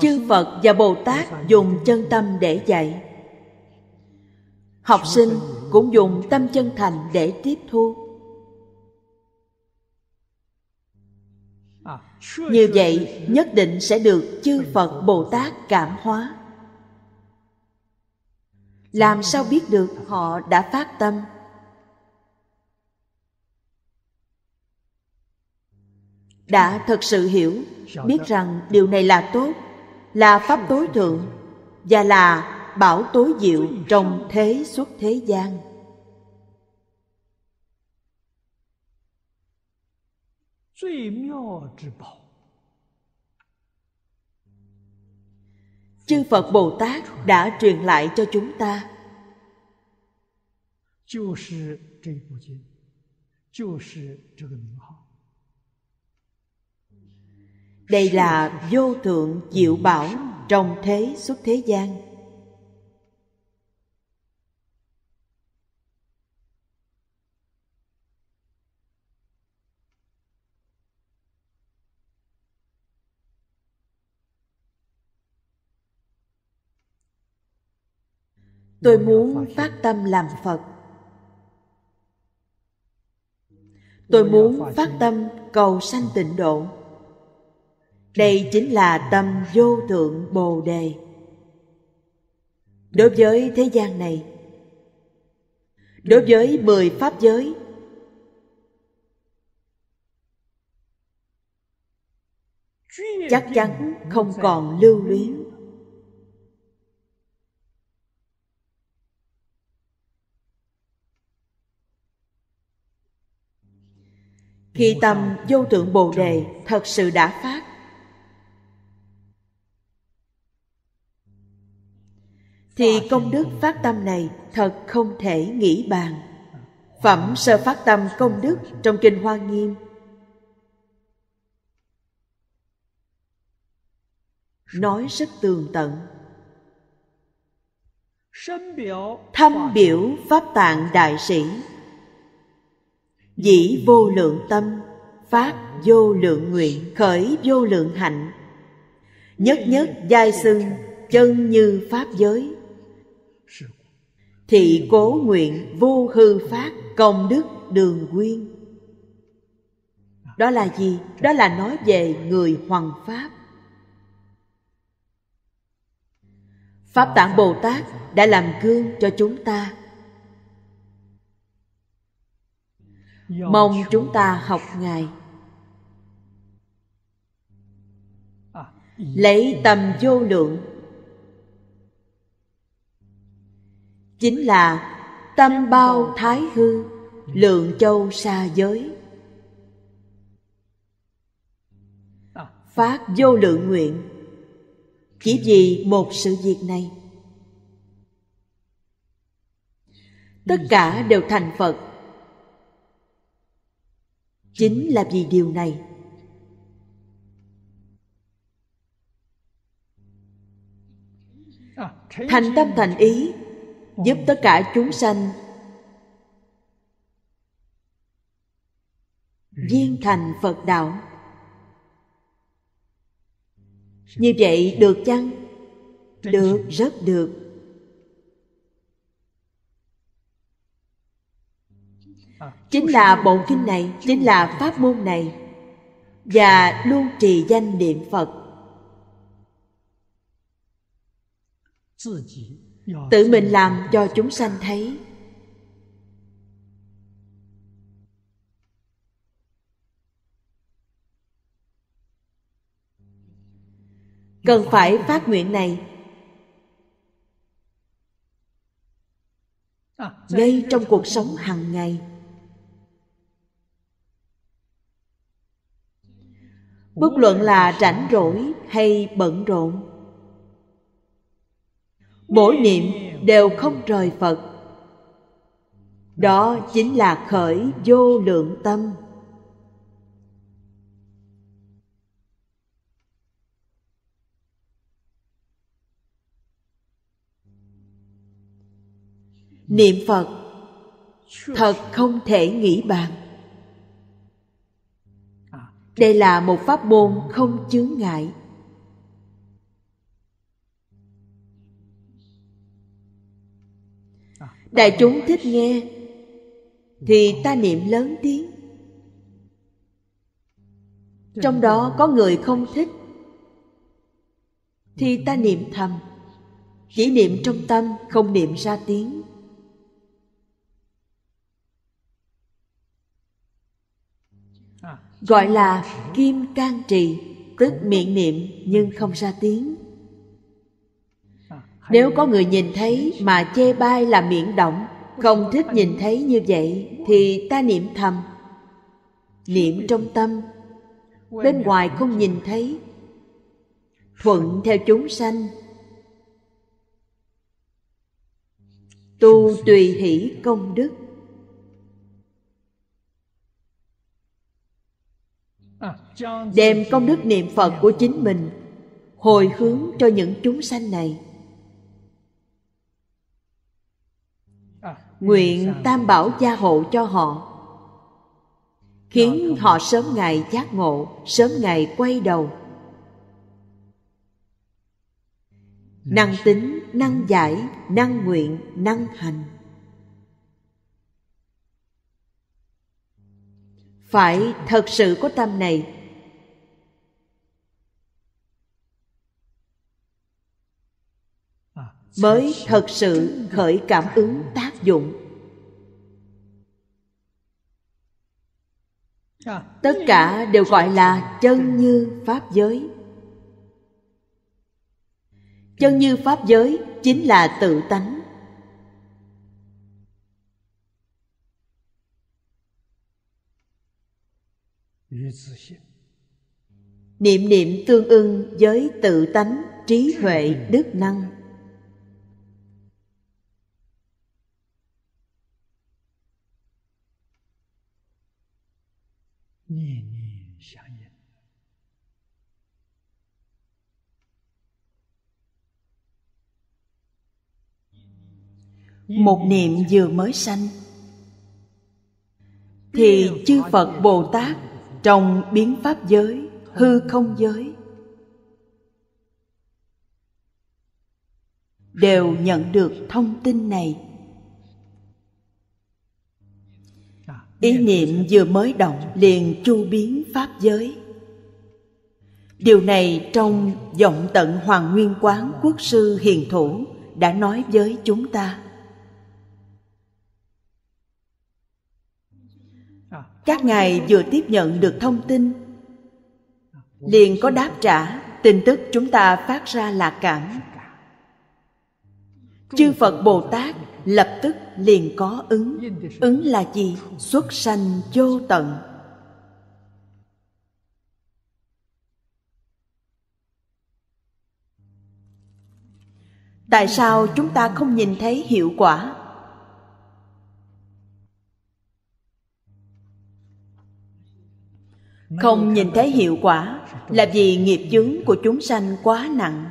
chư phật và bồ tát dùng chân tâm để dạy học sinh cũng dùng tâm chân thành để tiếp thu như vậy nhất định sẽ được chư phật bồ tát cảm hóa làm sao biết được họ đã phát tâm đã thật sự hiểu biết rằng điều này là tốt là pháp tối thượng và là bảo tối diệu trong thế xuất thế gian chư phật bồ tát đã truyền lại cho chúng ta đây là vô thượng diệu bảo trong thế xuất thế gian tôi muốn phát tâm làm phật tôi muốn phát tâm cầu sanh tịnh độ đây chính là tâm vô thượng bồ đề đối với thế gian này đối với mười pháp giới chắc chắn không còn lưu luyến khi tâm vô tượng bồ đề thật sự đã phát thì công đức phát tâm này thật không thể nghĩ bàn phẩm sơ phát tâm công đức trong kinh hoa nghiêm nói rất tường tận thâm biểu pháp tạng đại sĩ dĩ vô lượng tâm pháp vô lượng nguyện khởi vô lượng hạnh nhất nhất giai xưng chân như pháp giới thị cố nguyện vô hư phát công đức đường quyên đó là gì đó là nói về người hoằng pháp pháp tạng bồ tát đã làm gương cho chúng ta mong chúng ta học ngài à, lấy tầm vô lượng chính là tâm bao thái hư lượng châu xa giới à. phát vô lượng nguyện chỉ vì một sự việc này tất cả đều thành phật chính là vì điều này thành tâm thành ý giúp tất cả chúng sanh viên thành phật đạo như vậy được chăng được rất được chính là bộ kinh này chính là pháp môn này và luôn trì danh niệm phật tự mình làm cho chúng sanh thấy cần phải phát nguyện này ngay trong cuộc sống hàng ngày bất luận là rảnh rỗi hay bận rộn mỗi niệm đều không rời phật đó chính là khởi vô lượng tâm niệm phật thật không thể nghĩ bàn đây là một pháp môn không chướng ngại đại chúng thích nghe thì ta niệm lớn tiếng trong đó có người không thích thì ta niệm thầm chỉ niệm trong tâm không niệm ra tiếng gọi là kim can trì tức miệng niệm nhưng không ra tiếng nếu có người nhìn thấy mà chê bai là miệng động không thích nhìn thấy như vậy thì ta niệm thầm niệm trong tâm bên ngoài không nhìn thấy thuận theo chúng sanh tu tùy hỷ công đức đem công đức niệm phật của chính mình hồi hướng cho những chúng sanh này nguyện tam bảo gia hộ cho họ khiến họ sớm ngày giác ngộ sớm ngày quay đầu năng tính năng giải năng nguyện năng hành phải thật sự có tâm này mới thật sự khởi cảm ứng tác dụng tất cả đều gọi là chân như pháp giới chân như pháp giới chính là tự tánh niệm niệm tương ưng với tự tánh trí huệ đức năng một niệm vừa mới sanh thì chư phật bồ tát trong biến pháp giới hư không giới đều nhận được thông tin này ý niệm vừa mới động liền chu biến pháp giới điều này trong vọng tận hoàng nguyên quán quốc sư hiền thủ đã nói với chúng ta các ngài vừa tiếp nhận được thông tin liền có đáp trả tin tức chúng ta phát ra là cảm chư phật bồ tát lập tức liền có ứng ứng là gì xuất sanh vô tận tại sao chúng ta không nhìn thấy hiệu quả không nhìn thấy hiệu quả là vì nghiệp chướng của chúng sanh quá nặng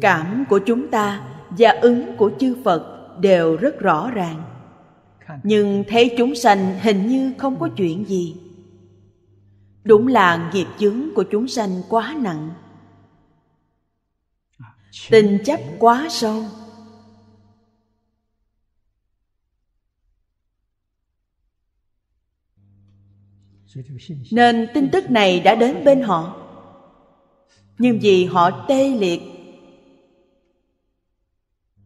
cảm của chúng ta và ứng của chư phật đều rất rõ ràng nhưng thấy chúng sanh hình như không có chuyện gì đúng là nghiệp chướng của chúng sanh quá nặng tình chấp quá sâu nên tin tức này đã đến bên họ nhưng vì họ tê liệt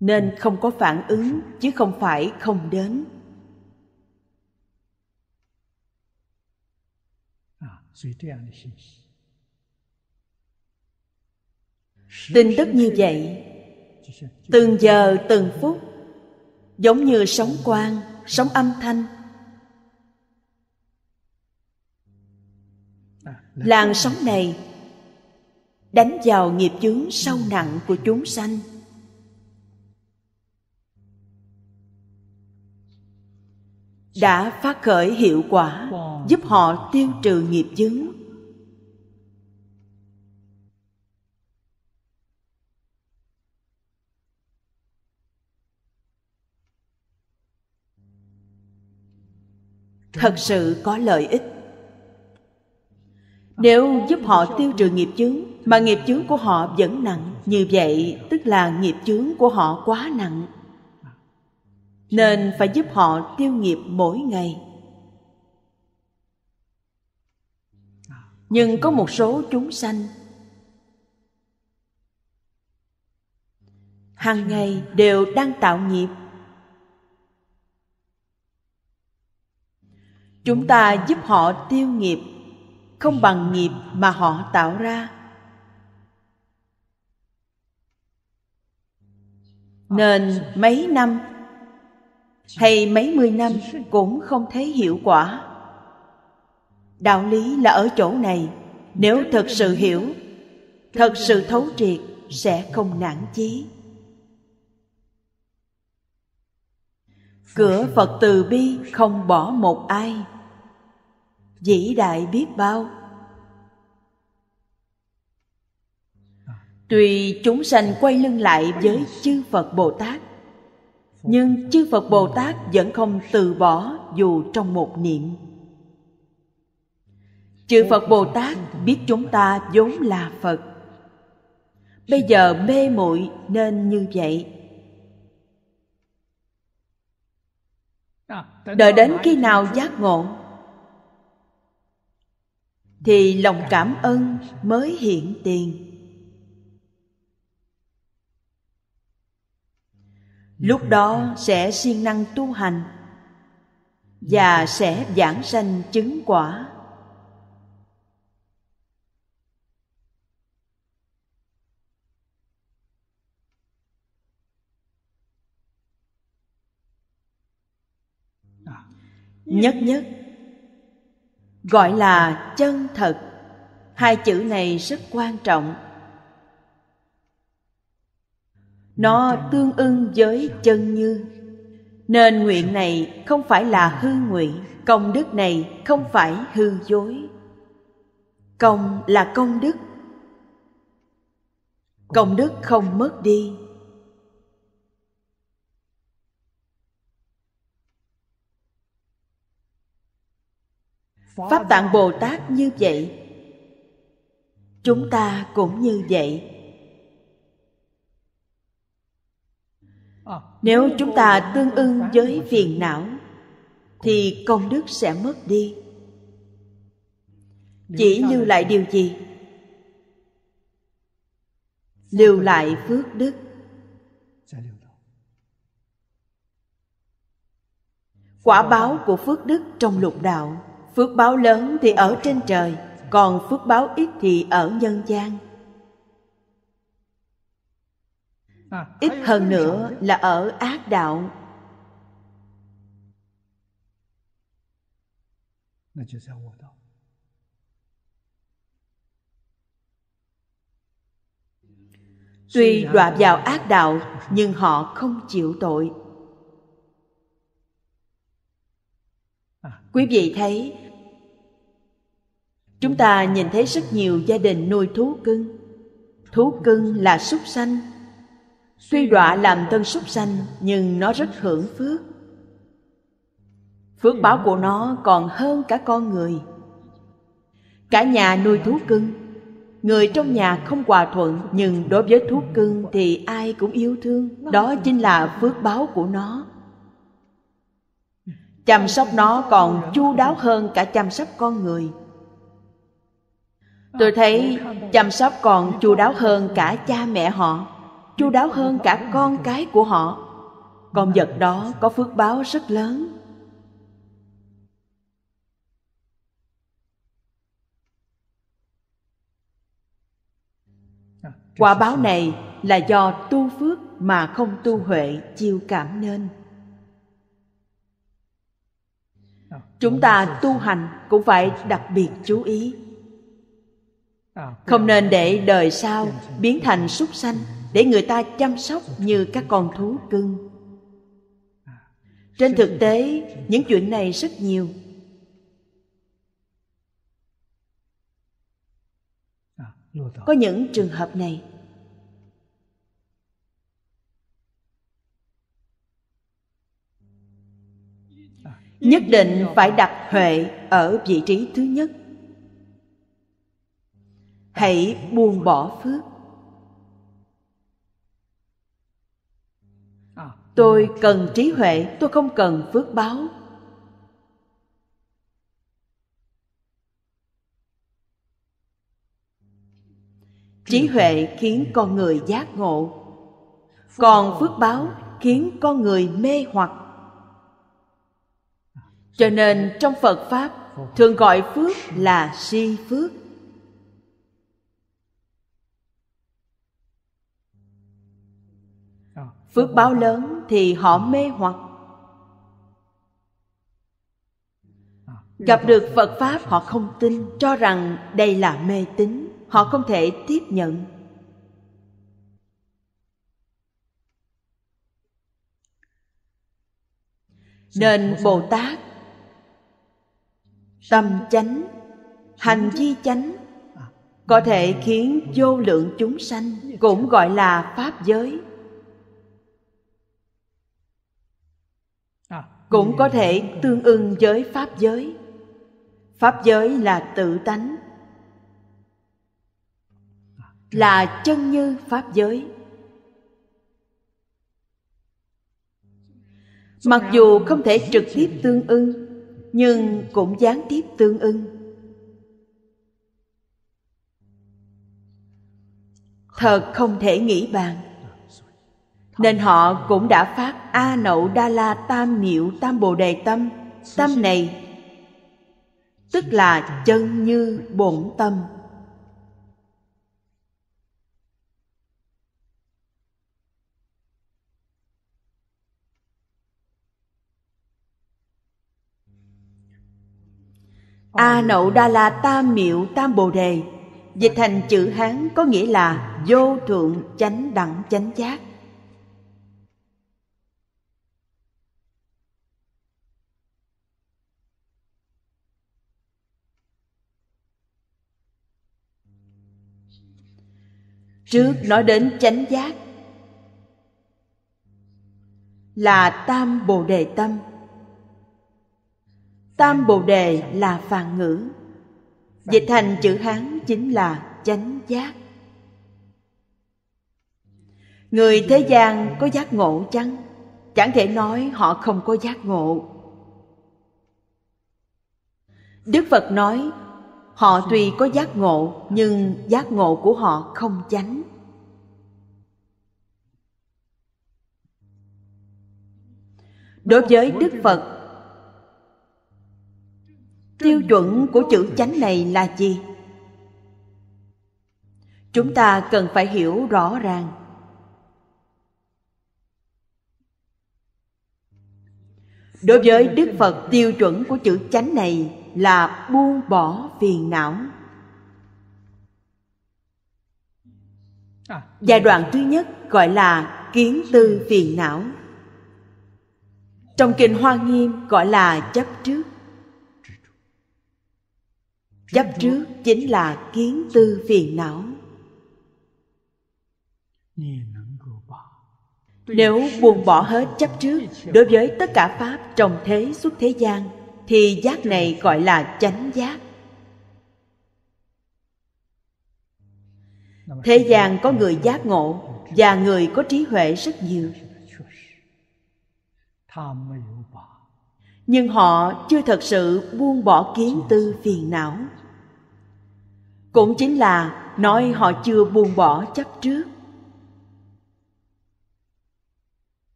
nên không có phản ứng chứ không phải không đến tin tức như vậy từng giờ từng phút giống như sóng quang sóng âm thanh làn sóng này đánh vào nghiệp chướng sâu nặng của chúng sanh đã phát khởi hiệu quả giúp họ tiêu trừ nghiệp chướng thật sự có lợi ích nếu giúp họ tiêu trừ nghiệp chướng mà nghiệp chướng của họ vẫn nặng như vậy tức là nghiệp chướng của họ quá nặng nên phải giúp họ tiêu nghiệp mỗi ngày nhưng có một số chúng sanh hàng ngày đều đang tạo nghiệp chúng ta giúp họ tiêu nghiệp không bằng nghiệp mà họ tạo ra nên mấy năm hay mấy mươi năm cũng không thấy hiệu quả đạo lý là ở chỗ này nếu thật sự hiểu thật sự thấu triệt sẽ không nản chí cửa phật từ bi không bỏ một ai vĩ đại biết bao tuy chúng sanh quay lưng lại với chư phật bồ tát nhưng chư phật bồ tát vẫn không từ bỏ dù trong một niệm chư phật bồ tát biết chúng ta vốn là phật bây giờ mê muội nên như vậy đợi đến khi nào giác ngộ thì lòng cảm ơn mới hiện tiền lúc đó sẽ siêng năng tu hành và sẽ giảng sanh chứng quả nhất nhất gọi là chân thật hai chữ này rất quan trọng nó tương ưng với chân như nên nguyện này không phải là hư nguyện công đức này không phải hư dối công là công đức công đức không mất đi pháp tạng bồ tát như vậy chúng ta cũng như vậy nếu chúng ta tương ưng với phiền não thì công đức sẽ mất đi chỉ lưu lại điều gì lưu lại phước đức quả báo của phước đức trong lục đạo phước báo lớn thì ở trên trời còn phước báo ít thì ở nhân gian à, ít hơn nữa là ở ác đạo tuy đọa vào ác đạo nhưng họ không chịu tội à, quý vị thấy chúng ta nhìn thấy rất nhiều gia đình nuôi thú cưng thú cưng là súc sanh tuy đọa làm tân súc sanh nhưng nó rất hưởng phước phước báo của nó còn hơn cả con người cả nhà nuôi thú cưng người trong nhà không hòa thuận nhưng đối với thú cưng thì ai cũng yêu thương đó chính là phước báo của nó chăm sóc nó còn chu đáo hơn cả chăm sóc con người tôi thấy chăm sóc còn chu đáo hơn cả cha mẹ họ chu đáo hơn cả con cái của họ con vật đó có phước báo rất lớn quả báo này là do tu phước mà không tu huệ chiêu cảm nên chúng ta tu hành cũng phải đặc biệt chú ý không nên để đời sau biến thành súc sanh để người ta chăm sóc như các con thú cưng trên thực tế những chuyện này rất nhiều có những trường hợp này nhất định phải đặt huệ ở vị trí thứ nhất hãy buông bỏ phước tôi cần trí huệ tôi không cần phước báo trí huệ khiến con người giác ngộ còn phước báo khiến con người mê hoặc cho nên trong phật pháp thường gọi phước là si phước phước báo lớn thì họ mê hoặc gặp được phật pháp họ không tin cho rằng đây là mê tín họ không thể tiếp nhận nên bồ tát tâm chánh hành chi chánh có thể khiến vô lượng chúng sanh cũng gọi là pháp giới cũng có thể tương ưng với pháp giới pháp giới là tự tánh là chân như pháp giới mặc dù không thể trực tiếp tương ưng nhưng cũng gián tiếp tương ưng thật không thể nghĩ bàn nên họ cũng đã phát a nậu đa la tam miệu tam bồ đề tâm tâm này tức là chân như bổn tâm a nậu đa la tam miệu tam bồ đề dịch thành chữ hán có nghĩa là vô thượng chánh đẳng chánh giác trước nói đến chánh giác là tam bồ đề tâm tam bồ đề là phàn ngữ dịch thành chữ hán chính là chánh giác người thế gian có giác ngộ chăng chẳng thể nói họ không có giác ngộ đức phật nói họ tuy có giác ngộ nhưng giác ngộ của họ không chánh đối với đức phật tiêu chuẩn của chữ chánh này là gì chúng ta cần phải hiểu rõ ràng đối với đức phật tiêu chuẩn của chữ chánh này là buông bỏ phiền não à, giai đoạn thứ nhất gọi là kiến tư phiền não trong kinh hoa nghiêm gọi là chấp trước chấp trước chính là kiến tư phiền não nếu buông bỏ hết chấp trước đối với tất cả pháp trong thế suốt thế gian thì giác này gọi là chánh giác thế gian có người giác ngộ và người có trí huệ rất nhiều nhưng họ chưa thật sự buông bỏ kiến tư phiền não cũng chính là nói họ chưa buông bỏ chấp trước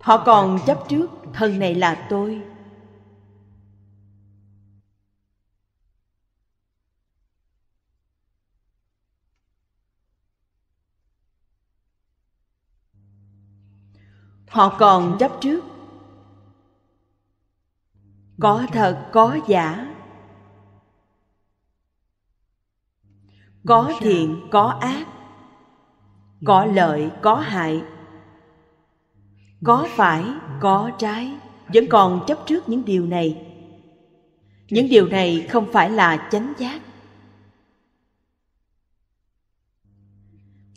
họ còn chấp trước thân này là tôi họ còn chấp trước có thật có giả có thiện có ác có lợi có hại có phải có trái vẫn còn chấp trước những điều này những điều này không phải là chánh giác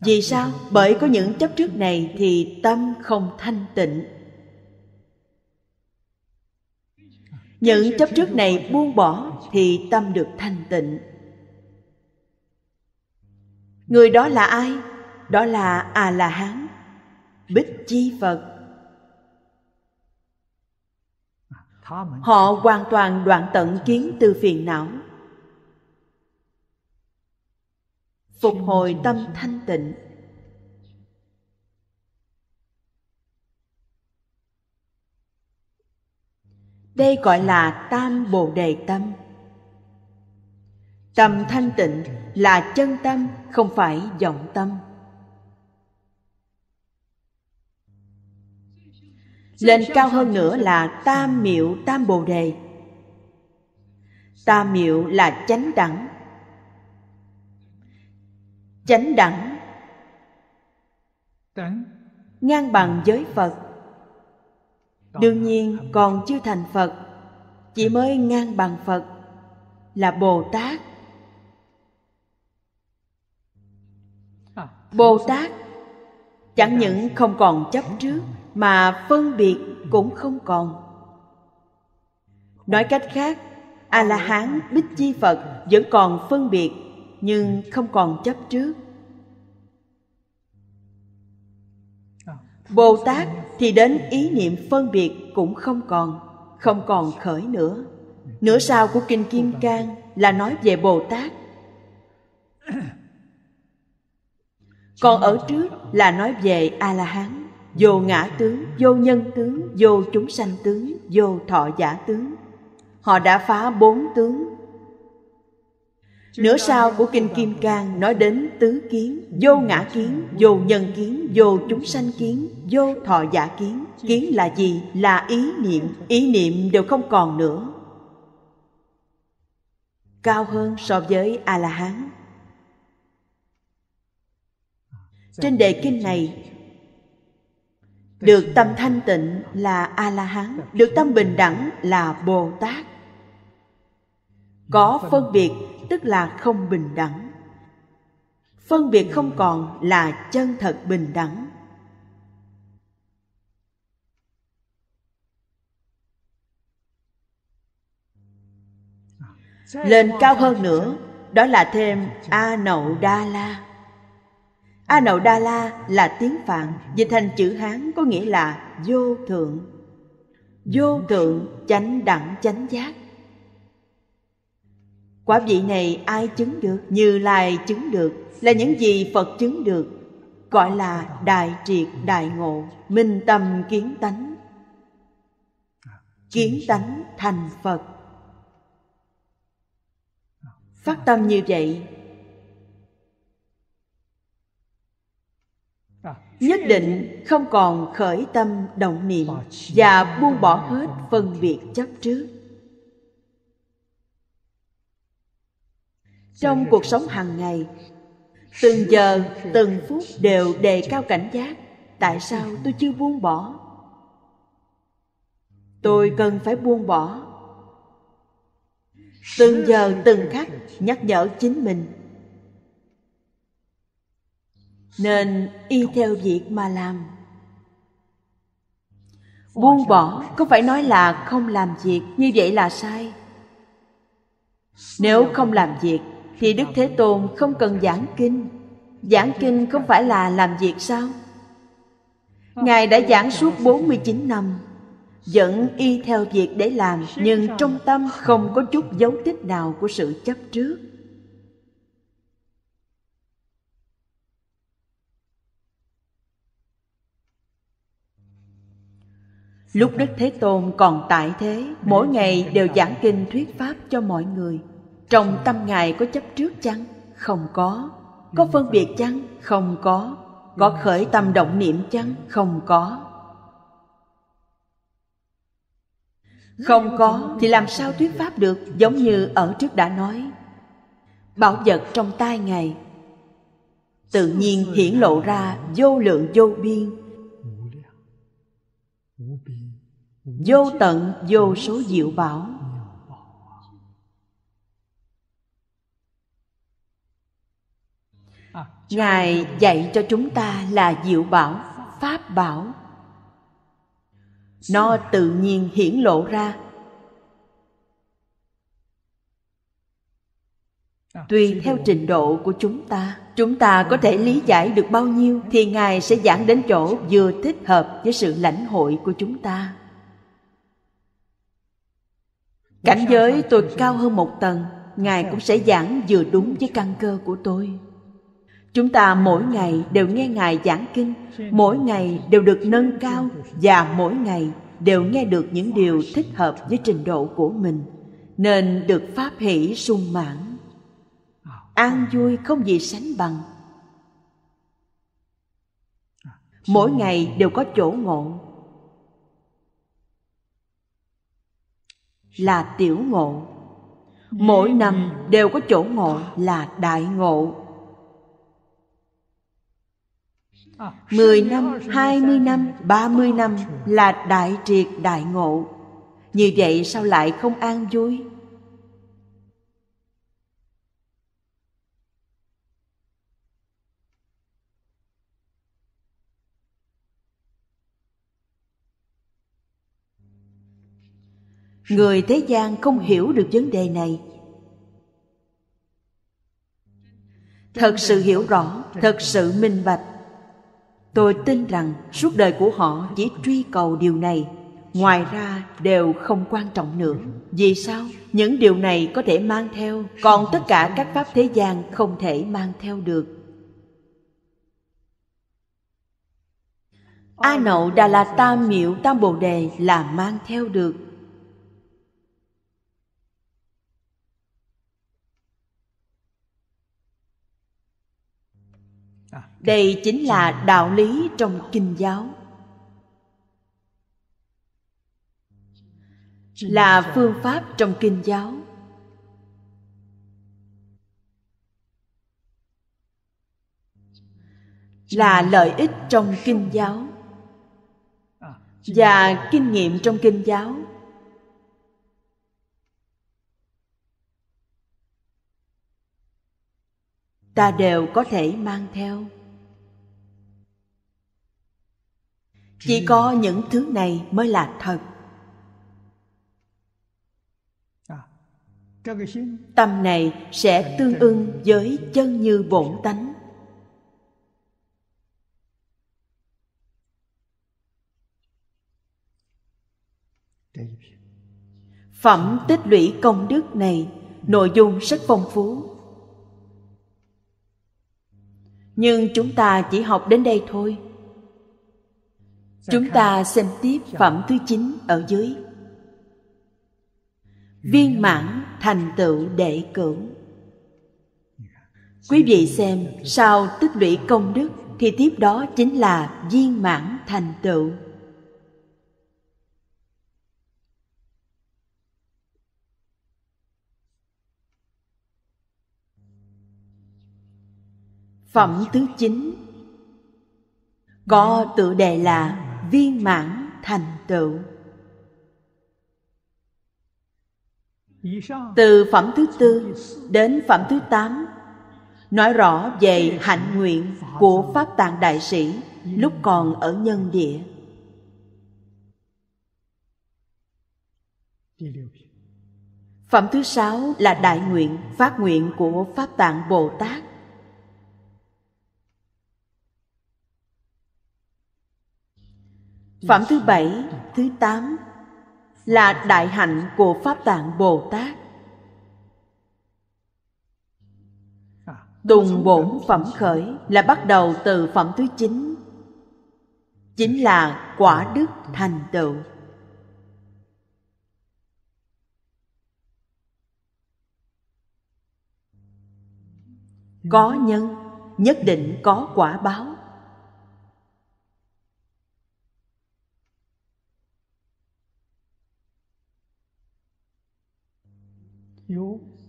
vì sao bởi có những chấp trước này thì tâm không thanh tịnh những chấp trước này buông bỏ thì tâm được thanh tịnh người đó là ai đó là a la hán bích chi phật họ hoàn toàn đoạn tận kiến từ phiền não phục hồi tâm thanh tịnh đây gọi là tam bồ đề tâm tâm thanh tịnh là chân tâm không phải vọng tâm lên cao hơn nữa là tam miệu tam bồ đề tam miệu là chánh đẳng chánh đẳng ngang bằng với phật đương nhiên còn chưa thành phật chỉ mới ngang bằng phật là bồ tát à, bồ tát chẳng những không còn chấp trước mà phân biệt cũng không còn nói cách khác a la hán bích chi phật vẫn còn phân biệt nhưng không còn chấp trước bồ tát thì đến ý niệm phân biệt cũng không còn không còn khởi nữa nửa sau của kinh kim cang là nói về bồ tát còn ở trước là nói về a la hán vô ngã tướng vô nhân tướng vô chúng sanh tướng vô thọ giả tướng họ đã phá bốn tướng Nửa sau của Kinh Kim Cang nói đến tứ kiến, vô ngã kiến, vô nhân kiến, vô chúng sanh kiến, vô thọ giả kiến. Kiến là gì? Là ý niệm. Ý niệm đều không còn nữa. Cao hơn so với A-la-hán. Trên đề kinh này được tâm thanh tịnh là a la hán được tâm bình đẳng là bồ tát có phân biệt tức là không bình đẳng phân biệt không còn là chân thật bình đẳng lên cao hơn nữa đó là thêm a nậu đa la a nậu đa la là tiếng phạn dịch thành chữ hán có nghĩa là vô thượng vô thượng chánh đẳng chánh giác Quả vị này ai chứng được? Như Lai chứng được Là những gì Phật chứng được Gọi là đại triệt đại ngộ Minh tâm kiến tánh Kiến tánh thành Phật Phát tâm như vậy Nhất định không còn khởi tâm động niệm Và buông bỏ hết phân biệt chấp trước trong cuộc sống hàng ngày từng giờ từng phút đều đề cao cảnh giác tại sao tôi chưa buông bỏ tôi cần phải buông bỏ từng giờ từng khắc nhắc nhở chính mình nên y theo việc mà làm buông bỏ có phải nói là không làm việc như vậy là sai nếu không làm việc thì Đức Thế Tôn không cần giảng kinh Giảng kinh không phải là làm việc sao? Ngài đã giảng suốt 49 năm Vẫn y theo việc để làm Nhưng trong tâm không có chút dấu tích nào của sự chấp trước Lúc Đức Thế Tôn còn tại thế Mỗi ngày đều giảng kinh thuyết pháp cho mọi người trong tâm ngài có chấp trước chăng không có có ừ. phân biệt chăng không có có ừ. khởi tâm động niệm chăng không có không có thì làm sao thuyết pháp được giống như ở trước đã nói bảo vật trong tay ngài tự nhiên hiển lộ ra vô lượng vô biên vô tận vô số diệu bảo ngài dạy cho chúng ta là diệu bảo pháp bảo nó tự nhiên hiển lộ ra à, tùy theo trình độ của chúng ta chúng ta có thể lý giải được bao nhiêu thì ngài sẽ giảng đến chỗ vừa thích hợp với sự lãnh hội của chúng ta cảnh dạ, giới tôi cao hơn một tầng dạ, ngài cũng sẽ giảng vừa đúng với căn cơ của tôi chúng ta mỗi ngày đều nghe ngài giảng kinh mỗi ngày đều được nâng cao và mỗi ngày đều nghe được những điều thích hợp với trình độ của mình nên được pháp hỷ sung mãn an vui không gì sánh bằng mỗi ngày đều có chỗ ngộ là tiểu ngộ mỗi năm đều có chỗ ngộ là đại ngộ 10 năm, 20 năm, 30 năm là đại triệt đại ngộ. Như vậy sao lại không an vui? Người thế gian không hiểu được vấn đề này Thật sự hiểu rõ, thật sự minh bạch tôi tin rằng suốt đời của họ chỉ truy cầu điều này ngoài ra đều không quan trọng nữa vì sao những điều này có thể mang theo còn tất cả các pháp thế gian không thể mang theo được a nậu đà la tam miệu tam bồ đề là mang theo được đây chính là đạo lý trong kinh giáo là phương pháp trong kinh giáo là lợi ích trong kinh giáo và kinh nghiệm trong kinh giáo ta đều có thể mang theo chỉ có những thứ này mới là thật à, tâm này sẽ tương ưng với chân như bổn tánh phẩm tích lũy công đức này nội dung rất phong phú nhưng chúng ta chỉ học đến đây thôi Dạ chúng ta xem tiếp dạ. phẩm thứ chín ở dưới viên mãn thành tựu đệ cửu quý vị xem sau tích lũy công đức thì tiếp đó chính là viên mãn thành tựu phẩm thứ chín có tựa đề là viên mãn thành tựu từ phẩm thứ tư đến phẩm thứ tám nói rõ về hạnh nguyện của pháp tạng đại sĩ lúc còn ở nhân địa phẩm thứ sáu là đại nguyện phát nguyện của pháp tạng bồ tát phẩm thứ bảy thứ tám là đại hạnh của pháp tạng bồ tát tùng bổn phẩm khởi là bắt đầu từ phẩm thứ chín chính là quả đức thành tựu có nhân nhất định có quả báo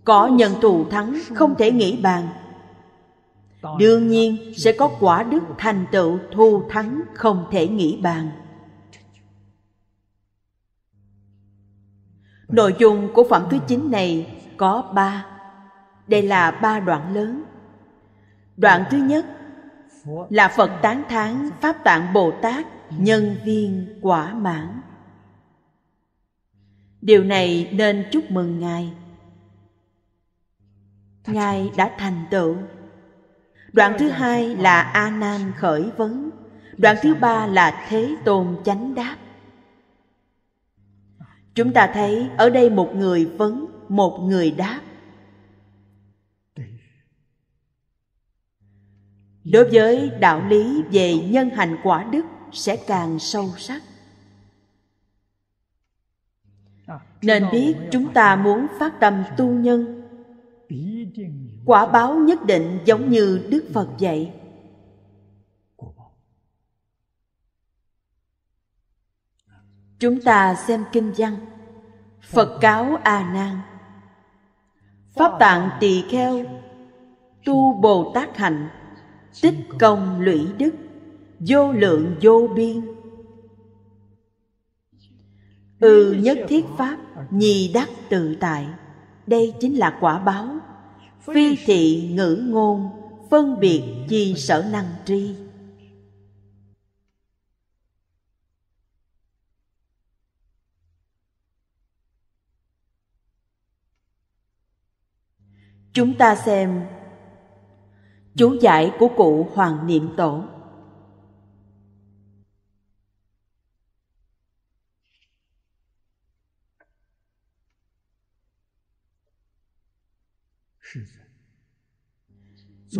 có nhân thù thắng không thể nghĩ bàn đương nhiên sẽ có quả đức thành tựu thù thắng không thể nghĩ bàn nội dung của phẩm thứ chín này có ba đây là ba đoạn lớn đoạn thứ nhất là phật tán thán pháp tạng bồ tát nhân viên quả mãn điều này nên chúc mừng ngài ngài đã thành tựu đoạn thứ hai là a nan khởi vấn đoạn thứ ba là thế tôn chánh đáp chúng ta thấy ở đây một người vấn một người đáp đối với đạo lý về nhân hành quả đức sẽ càng sâu sắc nên biết chúng ta muốn phát tâm tu nhân quả báo nhất định giống như đức phật dạy. chúng ta xem kinh văn phật cáo a nan pháp tạng tỳ kheo tu bồ tát hạnh tích công lũy đức vô lượng vô biên ừ nhất thiết pháp nhi đắc tự tại đây chính là quả báo phi thị ngữ ngôn phân biệt chi sở năng tri chúng ta xem chú giải của cụ hoàng niệm tổ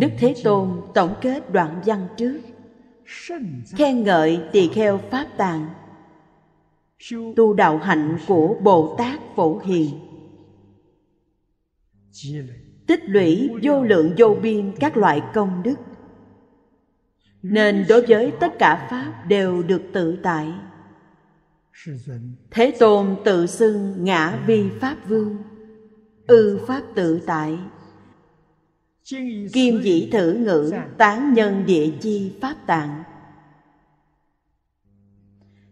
đức thế tôn tổng kết đoạn văn trước khen ngợi tỳ kheo pháp tạng tu đạo hạnh của bồ tát phổ hiền tích lũy vô lượng vô biên các loại công đức nên đối với tất cả pháp đều được tự tại thế tôn tự xưng ngã vi pháp vương ư pháp tự tại kim dĩ thử ngữ tán nhân địa chi pháp tạng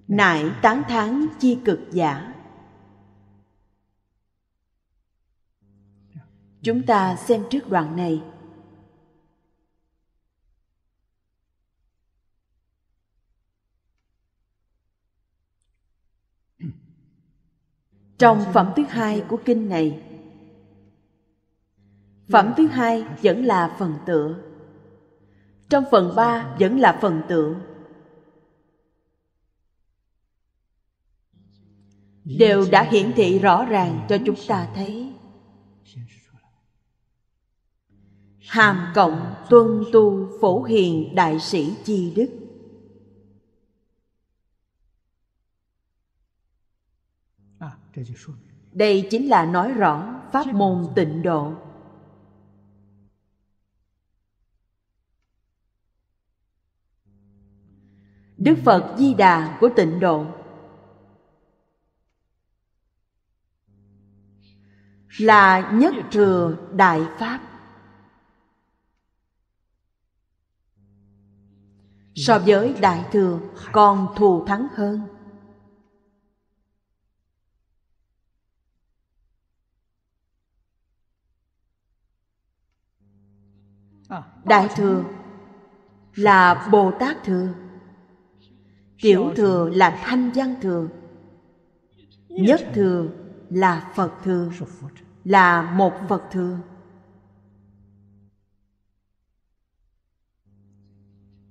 nại tán thán chi cực giả chúng ta xem trước đoạn này trong phẩm thứ hai của kinh này Phẩm thứ hai vẫn là phần tựa. Trong phần ba vẫn là phần tựa. Đều đã hiển thị rõ ràng cho chúng ta thấy. Hàm cộng tuân tu phổ hiền đại sĩ chi đức. Đây chính là nói rõ pháp môn tịnh độ. Đức Phật Di Đà của tịnh độ là nhất thừa đại pháp so với đại thừa còn thù thắng hơn đại thừa là bồ tát thừa Tiểu thừa là thanh văn thừa Nhất thừa là Phật thừa Là một Phật thừa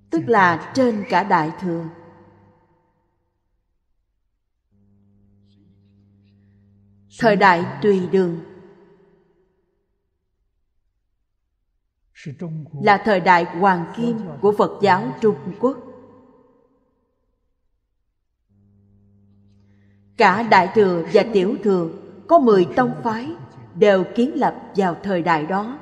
Tức là trên cả Đại thừa Thời đại tùy đường Là thời đại hoàng kim của Phật giáo Trung Quốc Cả Đại Thừa và Tiểu Thừa có mười tông phái đều kiến lập vào thời đại đó.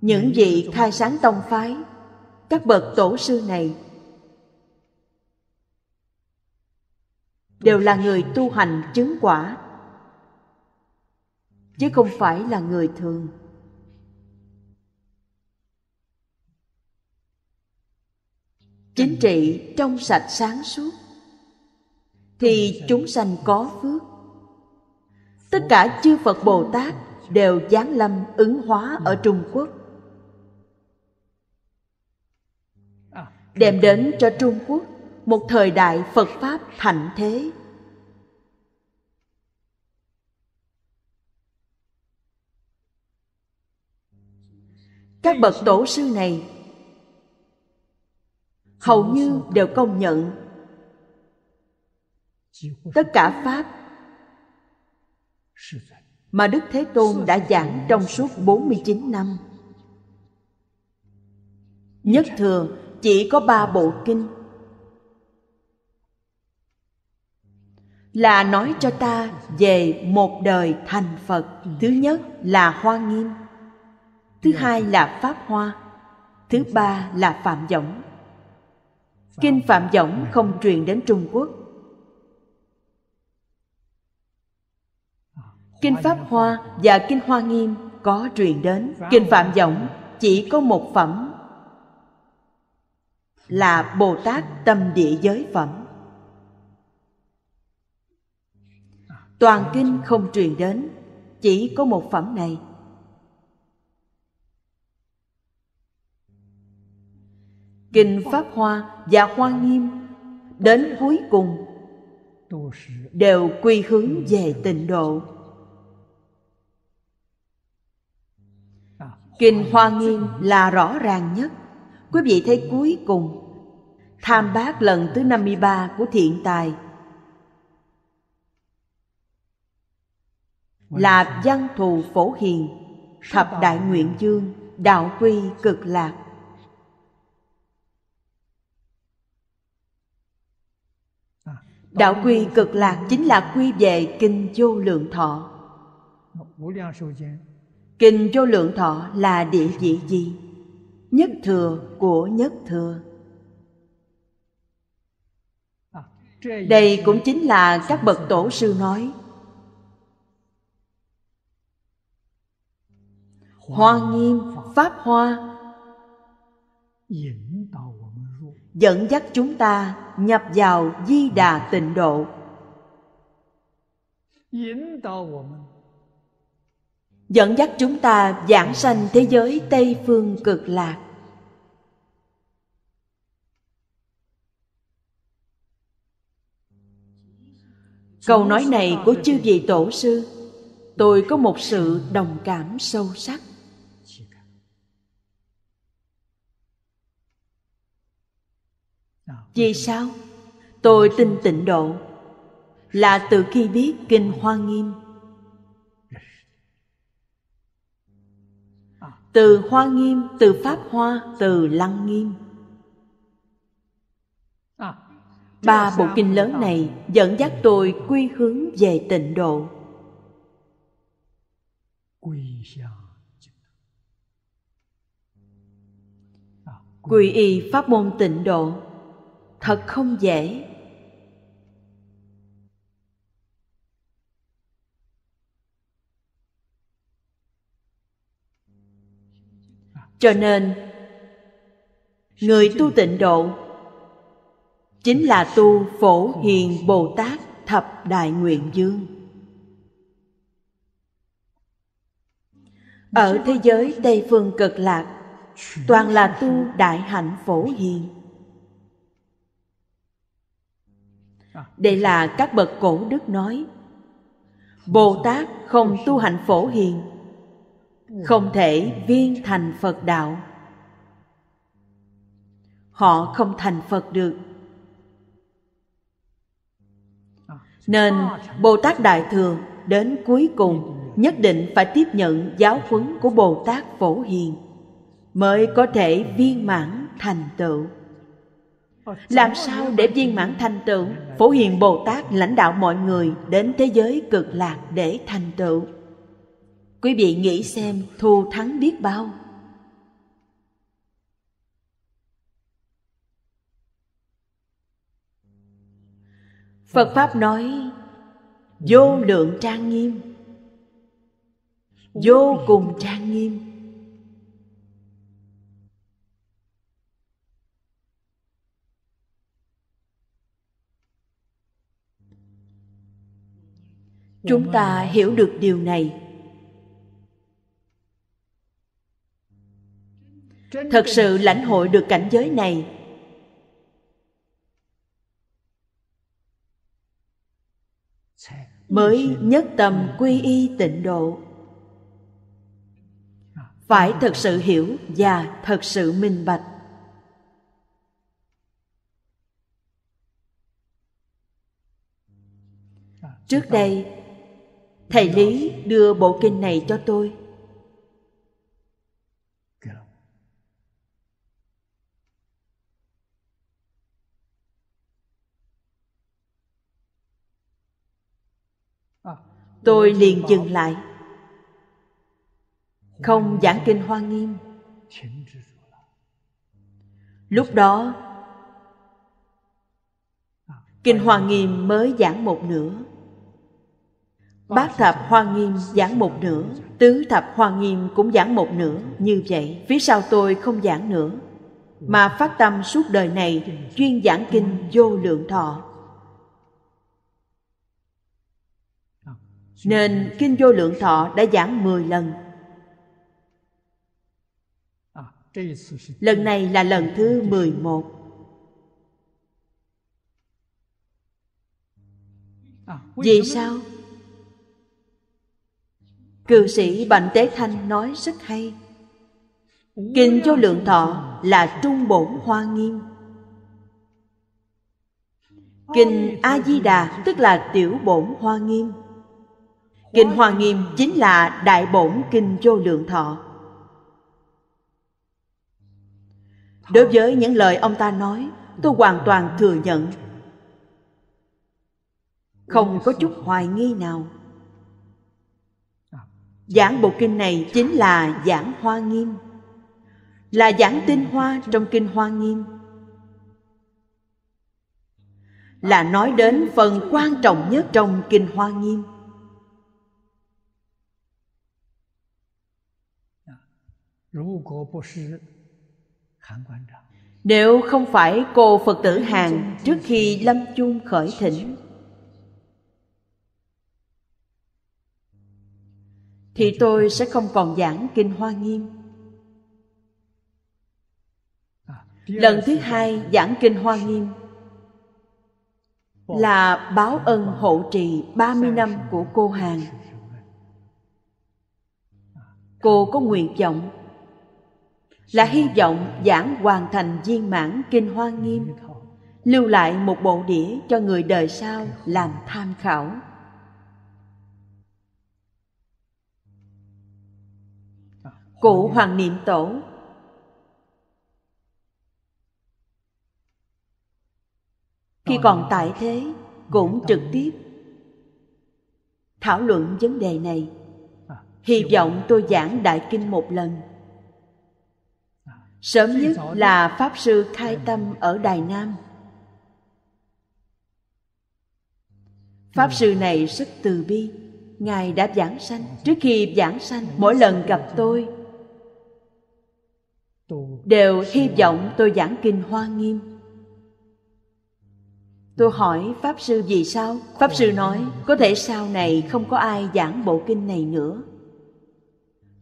Những vị khai sáng tông phái, các bậc tổ sư này đều là người tu hành chứng quả chứ không phải là người thường chính trị trong sạch sáng suốt thì chúng sanh có phước tất cả chư phật bồ tát đều giáng lâm ứng hóa ở trung quốc đem đến cho trung quốc một thời đại phật pháp thạnh thế các bậc tổ sư này hầu như đều công nhận tất cả pháp mà Đức Thế Tôn đã giảng trong suốt 49 năm. Nhất thường chỉ có ba bộ kinh là nói cho ta về một đời thành Phật. Thứ nhất là Hoa Nghiêm, thứ hai là Pháp Hoa, thứ ba là Phạm Võng kinh phạm võng không truyền đến trung quốc kinh pháp hoa và kinh hoa nghiêm có truyền đến kinh phạm võng chỉ có một phẩm là bồ tát tâm địa giới phẩm toàn kinh không truyền đến chỉ có một phẩm này kinh pháp hoa và hoa nghiêm đến cuối cùng đều quy hướng về tịnh độ kinh hoa nghiêm là rõ ràng nhất quý vị thấy cuối cùng tham bát lần thứ 53 của thiện tài là văn thù phổ hiền thập đại nguyện dương đạo quy cực lạc Đạo quy cực lạc chính là quy về Kinh Vô Lượng Thọ Kinh Vô Lượng Thọ là địa vị gì? Nhất thừa của nhất thừa Đây cũng chính là các bậc tổ sư nói Hoa nghiêm, Pháp Hoa Dẫn dắt chúng ta nhập vào di đà tịnh độ dẫn dắt chúng ta giảng sanh thế giới tây phương cực lạc câu nói này của chư vị tổ sư tôi có một sự đồng cảm sâu sắc vì sao tôi tin tịnh độ là từ khi biết kinh hoa nghiêm từ hoa nghiêm từ pháp hoa từ lăng nghiêm ba bộ kinh lớn này dẫn dắt tôi quy hướng về tịnh độ quy y pháp môn tịnh độ thật không dễ cho nên người tu tịnh độ chính là tu phổ hiền bồ tát thập đại nguyện dương ở thế giới tây phương cực lạc toàn là tu đại hạnh phổ hiền đây là các bậc cổ đức nói bồ tát không tu hành phổ hiền không thể viên thành phật đạo họ không thành phật được nên bồ tát đại thừa đến cuối cùng nhất định phải tiếp nhận giáo huấn của bồ tát phổ hiền mới có thể viên mãn thành tựu làm sao để viên mãn thành tựu phổ hiền bồ tát lãnh đạo mọi người đến thế giới cực lạc để thành tựu quý vị nghĩ xem thù thắng biết bao phật pháp nói vô lượng trang nghiêm vô cùng trang nghiêm chúng ta hiểu được điều này thật sự lãnh hội được cảnh giới này mới nhất tâm quy y tịnh độ phải thật sự hiểu và thật sự minh bạch trước đây thầy lý đưa bộ kinh này cho tôi tôi liền dừng lại không giảng kinh hoa nghiêm lúc đó kinh hoa nghiêm mới giảng một nửa Bát thập hoa nghiêm giảng một nửa Tứ thập hoa nghiêm cũng giảng một nửa Như vậy phía sau tôi không giảng nữa Mà phát tâm suốt đời này Chuyên giảng kinh vô lượng thọ Nên kinh vô lượng thọ đã giảng 10 lần Lần này là lần thứ 11 Vì sao? Cư sĩ Bành Tế Thanh nói rất hay Kinh vô lượng thọ là trung bổn hoa nghiêm Kinh A-di-đà tức là tiểu bổn hoa nghiêm Kinh Hoa Nghiêm chính là Đại Bổn Kinh Vô Lượng Thọ. Đối với những lời ông ta nói, tôi hoàn toàn thừa nhận. Không có chút hoài nghi nào. Giảng bộ kinh này chính là giảng hoa nghiêm Là giảng tinh hoa trong kinh hoa nghiêm Là nói đến phần quan trọng nhất trong kinh hoa nghiêm Nếu không phải cô Phật tử Hàn Trước khi lâm chung khởi thỉnh thì tôi sẽ không còn giảng kinh hoa nghiêm lần thứ hai giảng kinh hoa nghiêm là báo ân hộ trì 30 năm của cô hàng Cô có nguyện vọng là hy vọng giảng hoàn thành viên mãn kinh Hoa Nghiêm, lưu lại một bộ đĩa cho người đời sau làm tham khảo. cụ hoàng niệm tổ khi còn tại thế cũng trực tiếp thảo luận vấn đề này hy vọng tôi giảng đại kinh một lần sớm nhất là pháp sư khai tâm ở đài nam pháp sư này rất từ bi ngài đã giảng sanh trước khi giảng sanh mỗi lần gặp tôi đều hy vọng tôi giảng kinh hoa nghiêm tôi hỏi pháp sư vì sao pháp sư nói có thể sau này không có ai giảng bộ kinh này nữa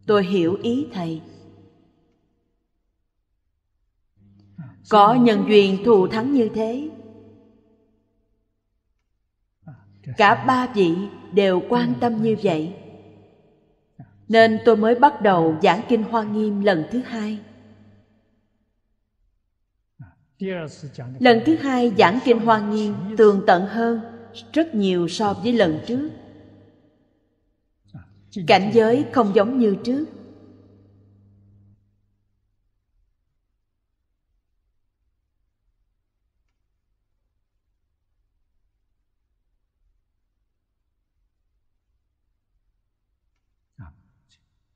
tôi hiểu ý thầy có nhân duyên thù thắng như thế cả ba vị đều quan tâm như vậy nên tôi mới bắt đầu giảng kinh hoa nghiêm lần thứ hai lần thứ hai giảng kinh hoa nghiêm tường tận hơn rất nhiều so với lần trước cảnh giới không giống như trước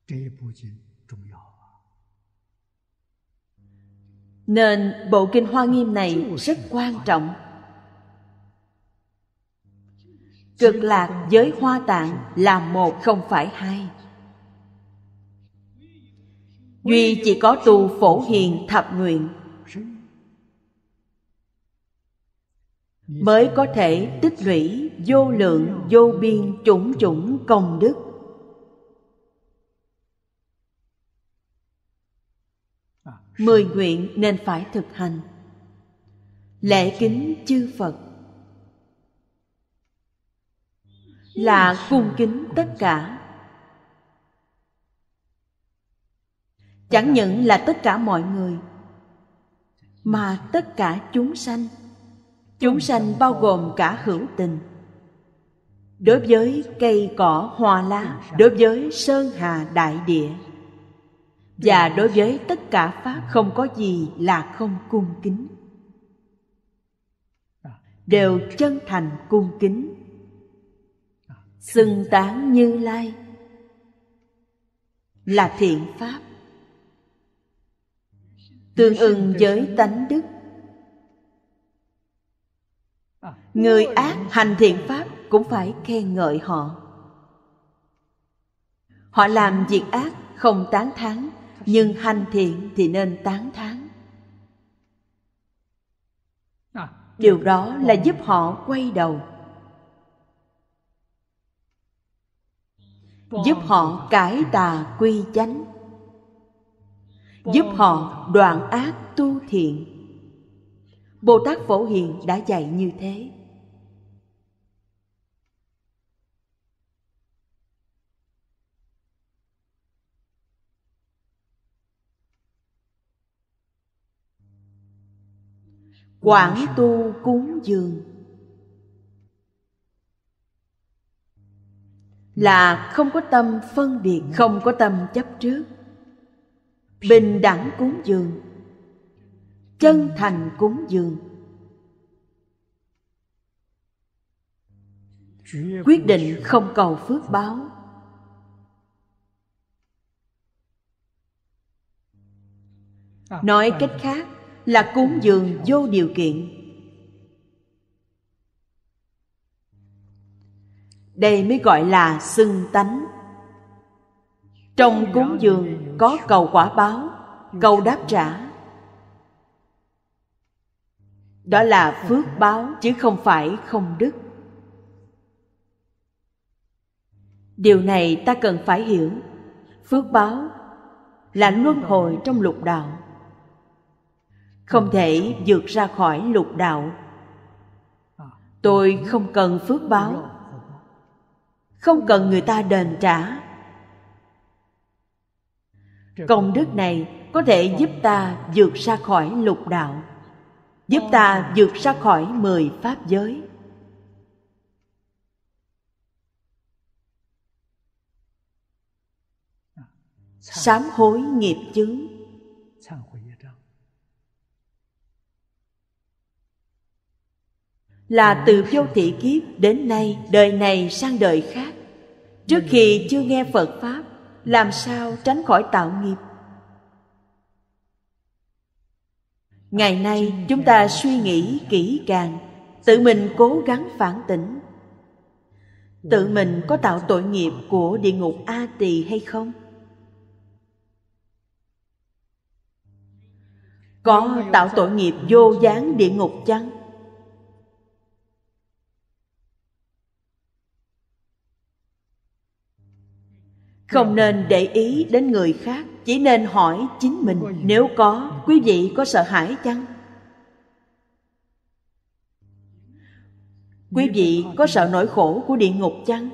这一部经 à, nên bộ kinh hoa nghiêm này rất quan trọng cực lạc với hoa tạng là một không phải hai duy chỉ có tu phổ hiền thập nguyện mới có thể tích lũy vô lượng vô biên chủng chủng công đức mười nguyện nên phải thực hành lễ dạ, dạ. kính chư phật là cung kính tất cả chẳng những là tất cả mọi người mà tất cả chúng sanh chúng sanh bao gồm cả hữu tình đối với cây cỏ hoa lá dạ, đối với sơn hà đại địa và đối với tất cả pháp không có gì là không cung kính đều chân thành cung kính xưng tán như lai là thiện pháp tương ưng với tánh đức người ác hành thiện pháp cũng phải khen ngợi họ họ làm việc ác không tán thán nhưng hành thiện thì nên tán thán điều đó là giúp họ quay đầu giúp họ cải tà quy chánh giúp họ đoạn ác tu thiện bồ tát phổ hiền đã dạy như thế Quảng tu cúng dường Là không có tâm phân biệt Không có tâm chấp trước Bình đẳng cúng dường Chân thành cúng dường Quyết định không cầu phước báo Nói cách khác là cúng dường vô điều kiện đây mới gọi là xưng tánh trong cúng dường có cầu quả báo cầu đáp trả đó là phước báo chứ không phải không đức điều này ta cần phải hiểu phước báo là luân hồi trong lục đạo không thể vượt ra khỏi lục đạo tôi không cần phước báo không cần người ta đền trả công đức này có thể giúp ta vượt ra khỏi lục đạo giúp ta vượt ra khỏi mười pháp giới sám hối nghiệp chứng là từ vô thị kiếp đến nay đời này sang đời khác trước khi chưa nghe phật pháp làm sao tránh khỏi tạo nghiệp ngày nay chúng ta suy nghĩ kỹ càng tự mình cố gắng phản tỉnh tự mình có tạo tội nghiệp của địa ngục a tỳ hay không có tạo tội nghiệp vô dáng địa ngục chăng không nên để ý đến người khác chỉ nên hỏi chính mình nếu có quý vị có sợ hãi chăng quý vị có sợ nỗi khổ của địa ngục chăng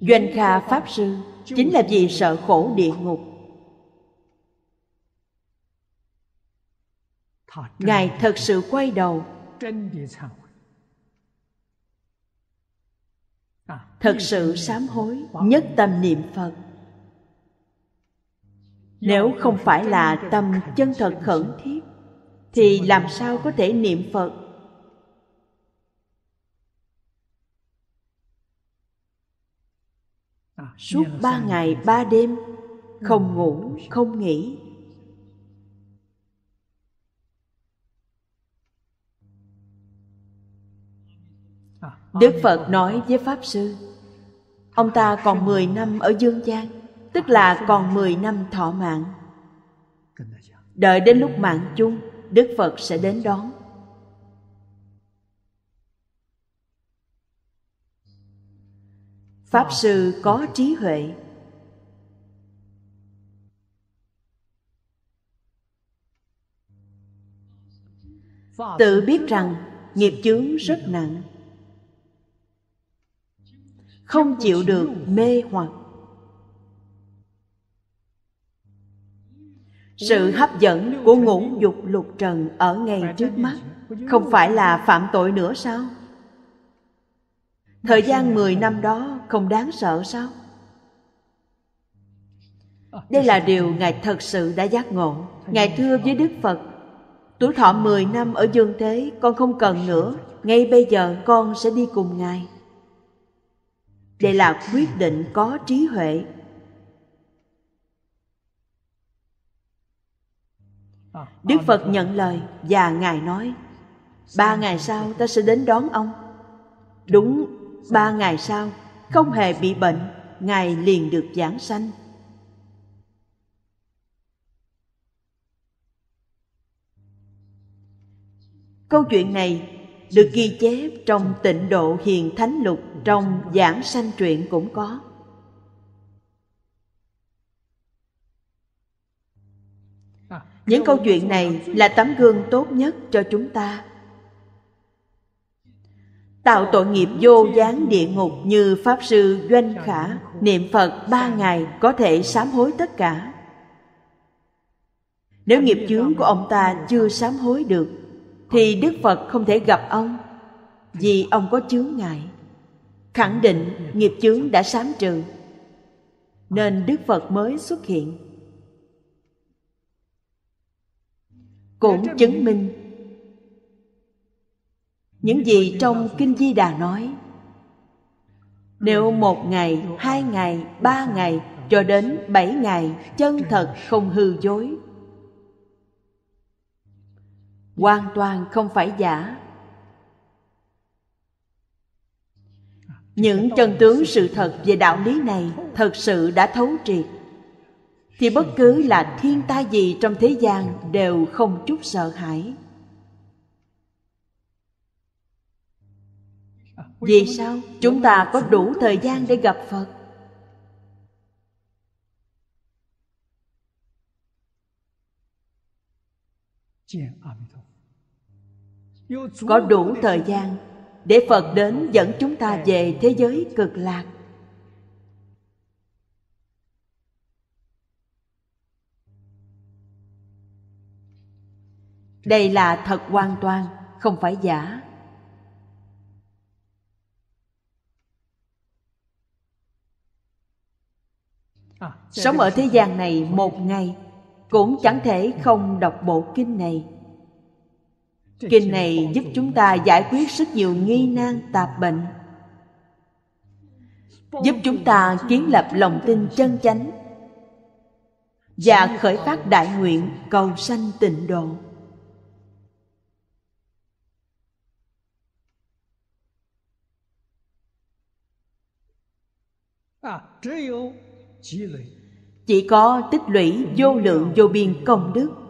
doanh kha pháp sư chính là vì sợ khổ địa ngục ngài thật sự quay đầu thật sự sám hối nhất tâm niệm phật nếu không phải là tâm chân thật khẩn thiết thì làm sao có thể niệm phật suốt ba ngày ba đêm không ngủ không nghỉ Đức Phật nói với Pháp Sư Ông ta còn 10 năm ở dương gian Tức là còn 10 năm thọ mạng Đợi đến lúc mạng chung Đức Phật sẽ đến đón Pháp Sư có trí huệ Tự biết rằng nghiệp chướng rất nặng không chịu được mê hoặc sự hấp dẫn của ngũ dục lục trần ở ngay trước mắt không phải là phạm tội nữa sao thời gian 10 dạ. năm đó không đáng sợ sao ờ, đây là dạ. điều ngài thật sự đã giác ngộ ngài thưa với đức phật tuổi thọ 10 năm ở dương thế con không cần dạ, nữa ngay bây giờ con sẽ đi cùng ngài đây là quyết định có trí huệ đức phật nhận lời và ngài nói ba ngày sau ta sẽ đến đón ông đúng ba ngày sau không hề bị bệnh ngài liền được giảng sanh câu chuyện này được ghi chép trong tịnh độ hiền thánh lục trong giảng sanh truyện cũng có những câu chuyện này là tấm gương tốt nhất cho chúng ta tạo tội nghiệp vô gián địa ngục như pháp sư doanh khả niệm phật ba ngày có thể sám hối tất cả nếu nghiệp chướng của ông ta chưa sám hối được thì đức phật không thể gặp ông vì ông có chướng ngại khẳng định nghiệp chướng đã sám trừ nên đức phật mới xuất hiện cũng chứng minh những gì trong kinh di đà nói nếu một ngày hai ngày ba ngày cho đến bảy ngày chân thật không hư dối hoàn toàn không phải giả những chân tướng sự thật về đạo lý này thật sự đã thấu triệt thì bất cứ là thiên tai gì trong thế gian đều không chút sợ hãi vì sao chúng ta có đủ thời gian để gặp phật Chuyện có đủ thời gian để phật đến dẫn chúng ta về thế giới cực lạc đây là thật hoàn toàn không phải giả sống ở thế gian này một ngày cũng chẳng thể không đọc bộ kinh này kinh này giúp chúng ta giải quyết rất nhiều nghi nan tạp bệnh giúp chúng ta kiến lập lòng tin chân chánh và khởi phát đại nguyện cầu sanh tịnh độ chỉ có tích lũy vô lượng vô biên công đức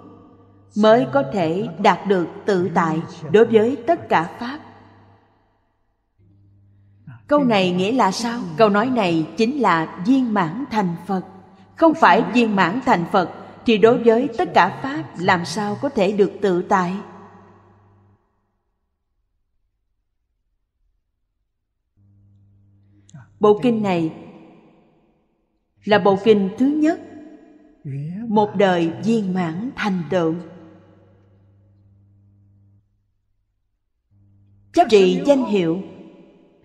mới có thể đạt được tự tại đối với tất cả pháp câu này nghĩa là sao câu nói này chính là viên mãn thành phật không phải viên mãn thành phật thì đối với tất cả pháp làm sao có thể được tự tại bộ kinh này là bộ kinh thứ nhất một đời viên mãn thành tựu trị danh hiệu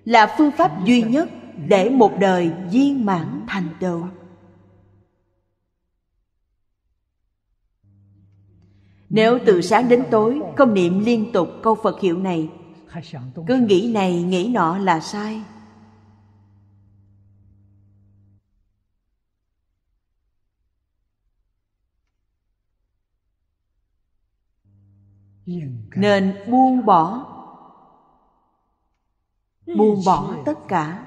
là phương pháp duy nhất để một đời viên mãn thành tựu nếu từ sáng đến tối không niệm liên tục câu phật hiệu này cứ nghĩ này nghĩ nọ là sai nên buông bỏ buông bỏ tất cả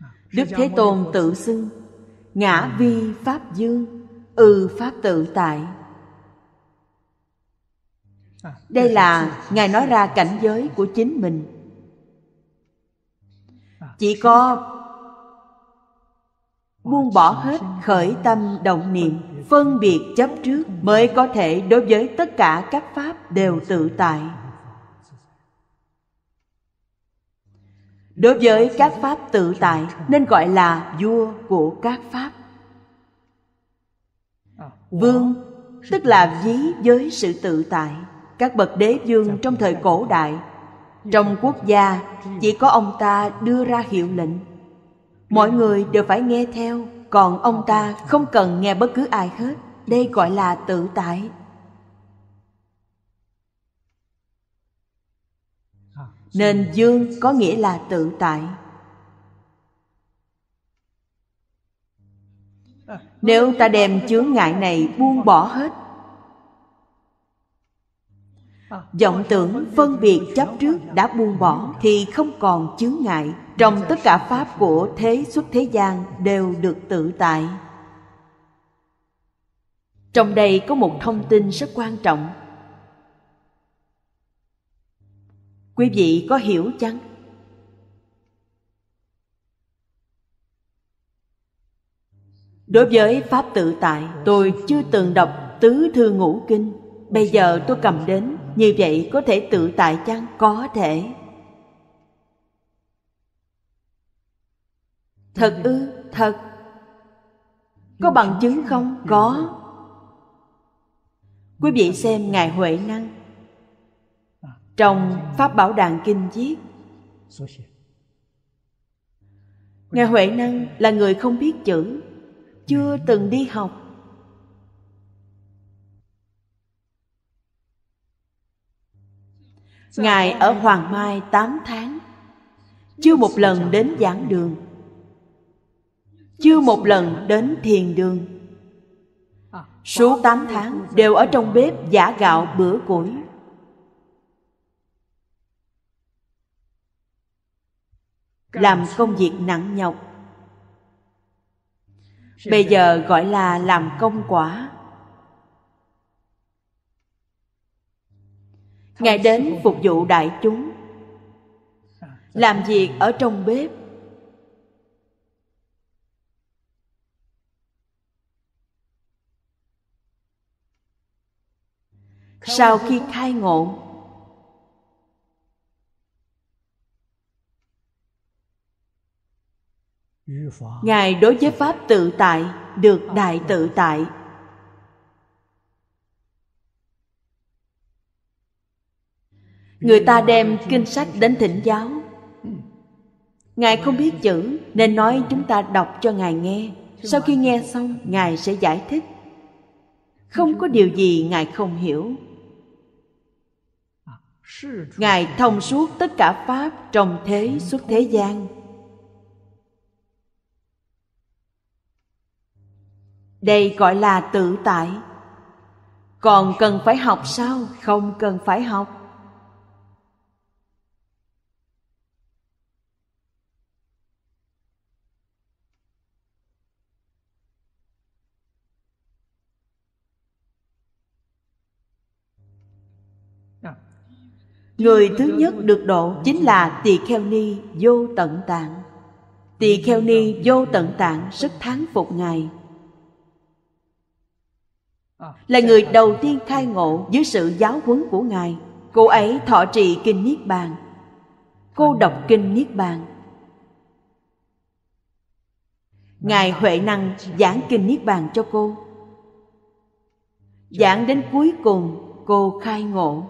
à, đức thế tôn tự xưng ngã ừ. vi pháp dương ư ừ pháp tự tại à, đây dạ, là ngài nói ra cảnh giới của chính mình à, chỉ có buông bỏ hết khởi tâm động niệm phân biệt chấp trước mới có thể đối với tất cả các pháp đều tự tại đối với các pháp tự tại nên gọi là vua của các pháp vương tức là ví với sự tự tại các bậc đế vương trong thời cổ đại trong quốc gia chỉ có ông ta đưa ra hiệu lệnh mọi người đều phải nghe theo còn ông ta không cần nghe bất cứ ai hết đây gọi là tự tại nên dương có nghĩa là tự tại nếu ta đem chướng ngại này buông bỏ hết vọng tưởng phân biệt chấp trước đã buông bỏ thì không còn chướng ngại trong tất cả pháp của thế xuất thế gian đều được tự tại trong đây có một thông tin rất quan trọng quý vị có hiểu chăng đối với pháp tự tại tôi chưa từng đọc tứ thư ngũ kinh bây giờ tôi cầm đến như vậy có thể tự tại chăng có thể Thật ư? Thật Có bằng chứng không? Có Quý vị xem Ngài Huệ Năng Trong Pháp Bảo Đàn Kinh viết Ngài Huệ Năng là người không biết chữ Chưa từng đi học Ngài ở Hoàng Mai tám tháng Chưa một lần đến giảng đường chưa một lần đến thiền đường Suốt tám tháng đều ở trong bếp giả gạo bữa củi Làm công việc nặng nhọc Bây giờ gọi là làm công quả Ngài đến phục vụ đại chúng Làm việc ở trong bếp sau khi khai ngộ ngài đối với pháp tự tại được đại tự tại người ta đem kinh sách đến thỉnh giáo ngài không biết chữ nên nói chúng ta đọc cho ngài nghe sau khi nghe xong ngài sẽ giải thích không có điều gì ngài không hiểu ngài thông suốt tất cả pháp trong thế xuất thế gian đây gọi là tự tại còn cần phải học sao không cần phải học Người thứ nhất được độ chính là Tỳ Kheo Ni Vô Tận Tạng. Tỳ Kheo Ni Vô Tận Tạng rất thán phục Ngài. Là người đầu tiên khai ngộ dưới sự giáo huấn của Ngài. Cô ấy thọ trì Kinh Niết Bàn. Cô đọc Kinh Niết Bàn. Ngài Huệ Năng giảng Kinh Niết Bàn cho cô. Giảng đến cuối cùng cô khai ngộ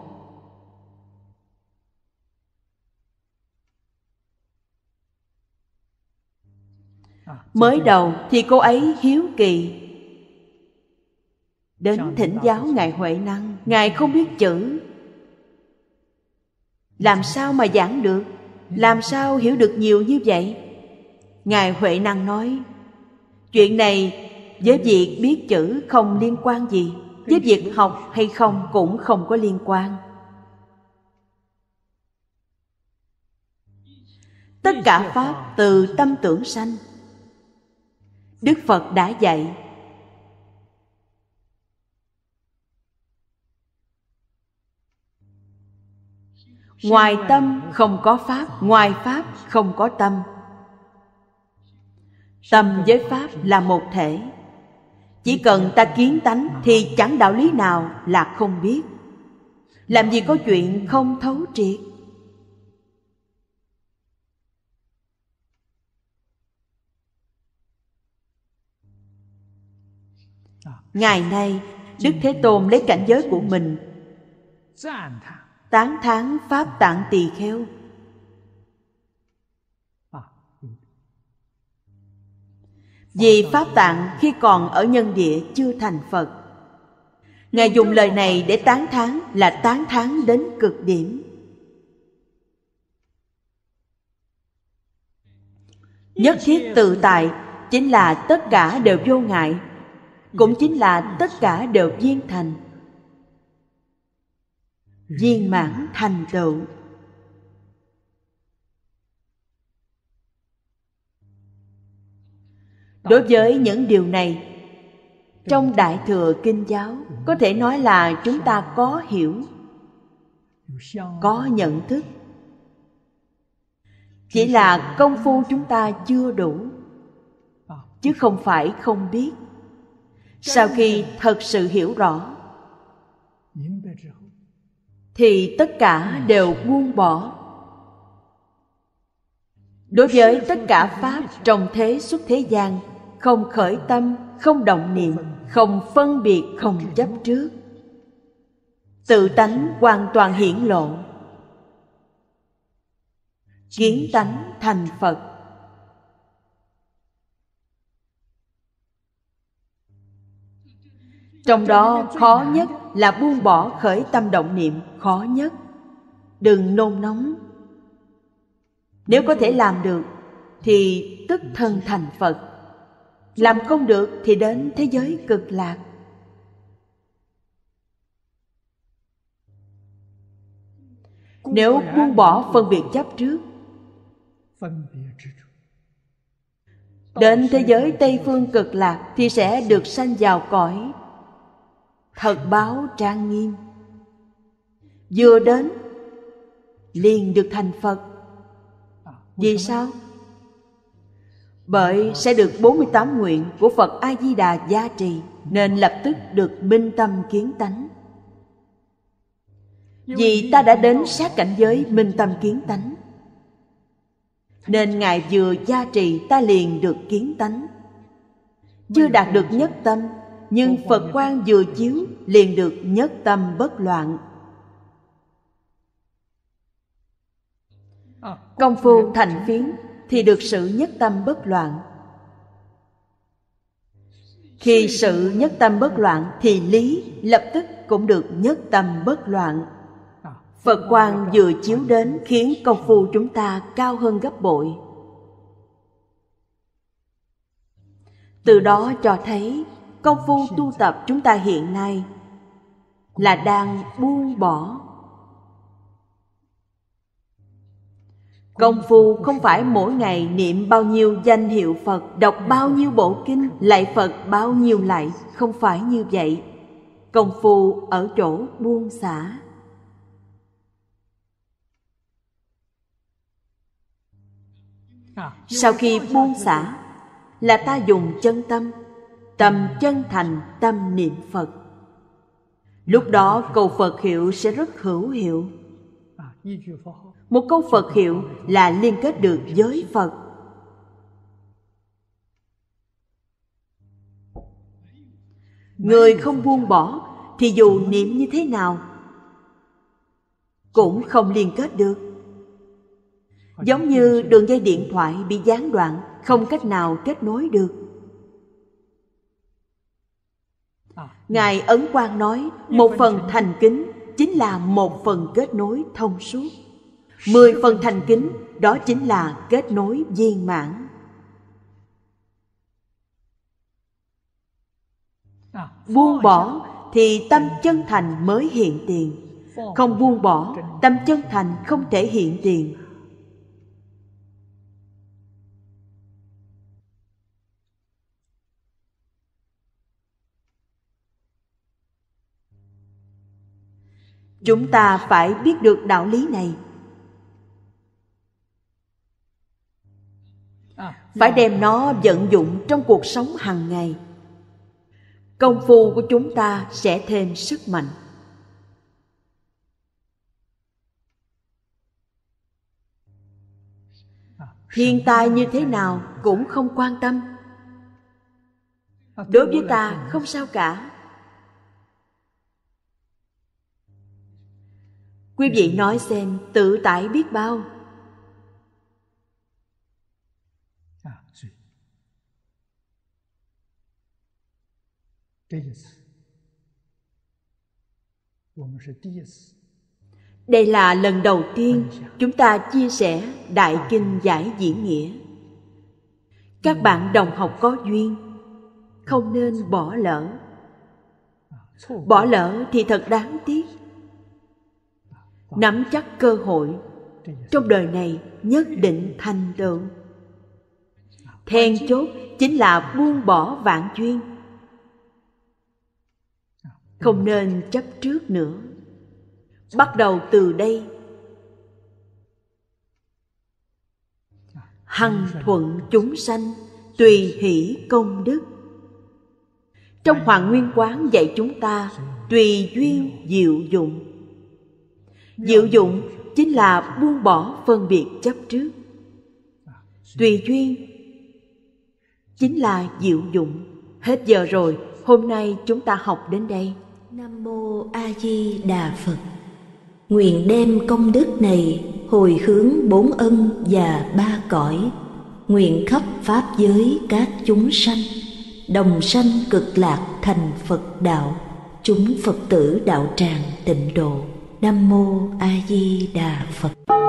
mới đầu thì cô ấy hiếu kỳ đến thỉnh giáo ngài huệ năng ngài không biết chữ làm sao mà giảng được làm sao hiểu được nhiều như vậy ngài huệ năng nói chuyện này với việc biết chữ không liên quan gì với việc học hay không cũng không có liên quan tất cả pháp từ tâm tưởng sanh đức phật đã dạy ngoài tâm không có pháp ngoài pháp không có tâm tâm với pháp là một thể chỉ cần ta kiến tánh thì chẳng đạo lý nào là không biết làm gì có chuyện không thấu triệt Ngày nay, Đức Thế Tôn lấy cảnh giới của mình Tán thán Pháp tạng tỳ kheo Vì Pháp tạng khi còn ở nhân địa chưa thành Phật Ngài dùng lời này để tán thán là tán thán đến cực điểm Nhất thiết tự tại chính là tất cả đều vô ngại cũng chính là tất cả đều viên thành viên mãn thành tựu đối với những điều này trong đại thừa kinh giáo có thể nói là chúng ta có hiểu có nhận thức chỉ là công phu chúng ta chưa đủ chứ không phải không biết sau khi thật sự hiểu rõ thì tất cả đều buông bỏ đối với tất cả pháp trong thế xuất thế gian không khởi tâm không động niệm không phân biệt không chấp trước tự tánh hoàn toàn hiển lộ kiến tánh thành phật trong đó khó nhất là buông bỏ khởi tâm động niệm khó nhất đừng nôn nóng nếu có thể làm được thì tức thân thành phật làm không được thì đến thế giới cực lạc nếu buông bỏ phân biệt chấp trước đến thế giới tây phương cực lạc thì sẽ được sanh vào cõi thật báo trang nghiêm vừa đến liền được thành phật vì sao bởi sẽ được 48 nguyện của Phật A Di Đà gia trì nên lập tức được minh tâm kiến tánh. Vì ta đã đến sát cảnh giới minh tâm kiến tánh. Nên ngài vừa gia trì ta liền được kiến tánh. Chưa đạt được nhất tâm nhưng phật quan vừa chiếu liền được nhất tâm bất loạn à, công phu thành phiến thì được sự nhất tâm bất loạn khi sự nhất tâm bất loạn thì lý lập tức cũng được nhất tâm bất loạn à, phật quan vừa chiếu đến khiến công phu chúng ta cao hơn gấp bội từ đó cho thấy công phu tu tập chúng ta hiện nay là đang buông bỏ công phu không phải mỗi ngày niệm bao nhiêu danh hiệu phật đọc bao nhiêu bộ kinh lại phật bao nhiêu lại không phải như vậy công phu ở chỗ buông xả à. sau khi buông xả là ta dùng chân tâm tâm chân thành tâm niệm phật lúc đó cầu phật hiệu sẽ rất hữu hiệu một câu phật hiệu là liên kết được với phật người không buông bỏ thì dù niệm như thế nào cũng không liên kết được giống như đường dây điện thoại bị gián đoạn không cách nào kết nối được Ngài Ấn Quang nói Một phần thành kính Chính là một phần kết nối thông suốt Mười phần thành kính Đó chính là kết nối viên mãn Buông bỏ thì tâm chân thành mới hiện tiền Không buông bỏ Tâm chân thành không thể hiện tiền chúng ta phải biết được đạo lý này phải đem nó vận dụng trong cuộc sống hàng ngày công phu của chúng ta sẽ thêm sức mạnh thiên tai như thế nào cũng không quan tâm đối với ta không sao cả Quý vị nói xem tự tại biết bao à, Đây là lần đầu tiên chúng ta chia sẻ Đại à. Kinh Giải Diễn Nghĩa. Các bạn đồng học có duyên, không nên bỏ lỡ. À, bỏ lỡ thì thật đáng tiếc nắm chắc cơ hội trong đời này nhất định thành tựu then chốt chính là buông bỏ vạn duyên không nên chấp trước nữa bắt đầu từ đây hằng thuận chúng sanh tùy hỷ công đức trong hoàng nguyên quán dạy chúng ta tùy duyên diệu dụng diệu dụng chính là buông bỏ phân biệt chấp trước tùy duyên chính là diệu dụng hết giờ rồi hôm nay chúng ta học đến đây nam mô a di đà phật nguyện đem công đức này hồi hướng bốn ân và ba cõi nguyện khắp pháp giới các chúng sanh đồng sanh cực lạc thành phật đạo chúng phật tử đạo tràng tịnh độ Nam mô A Di Đà Phật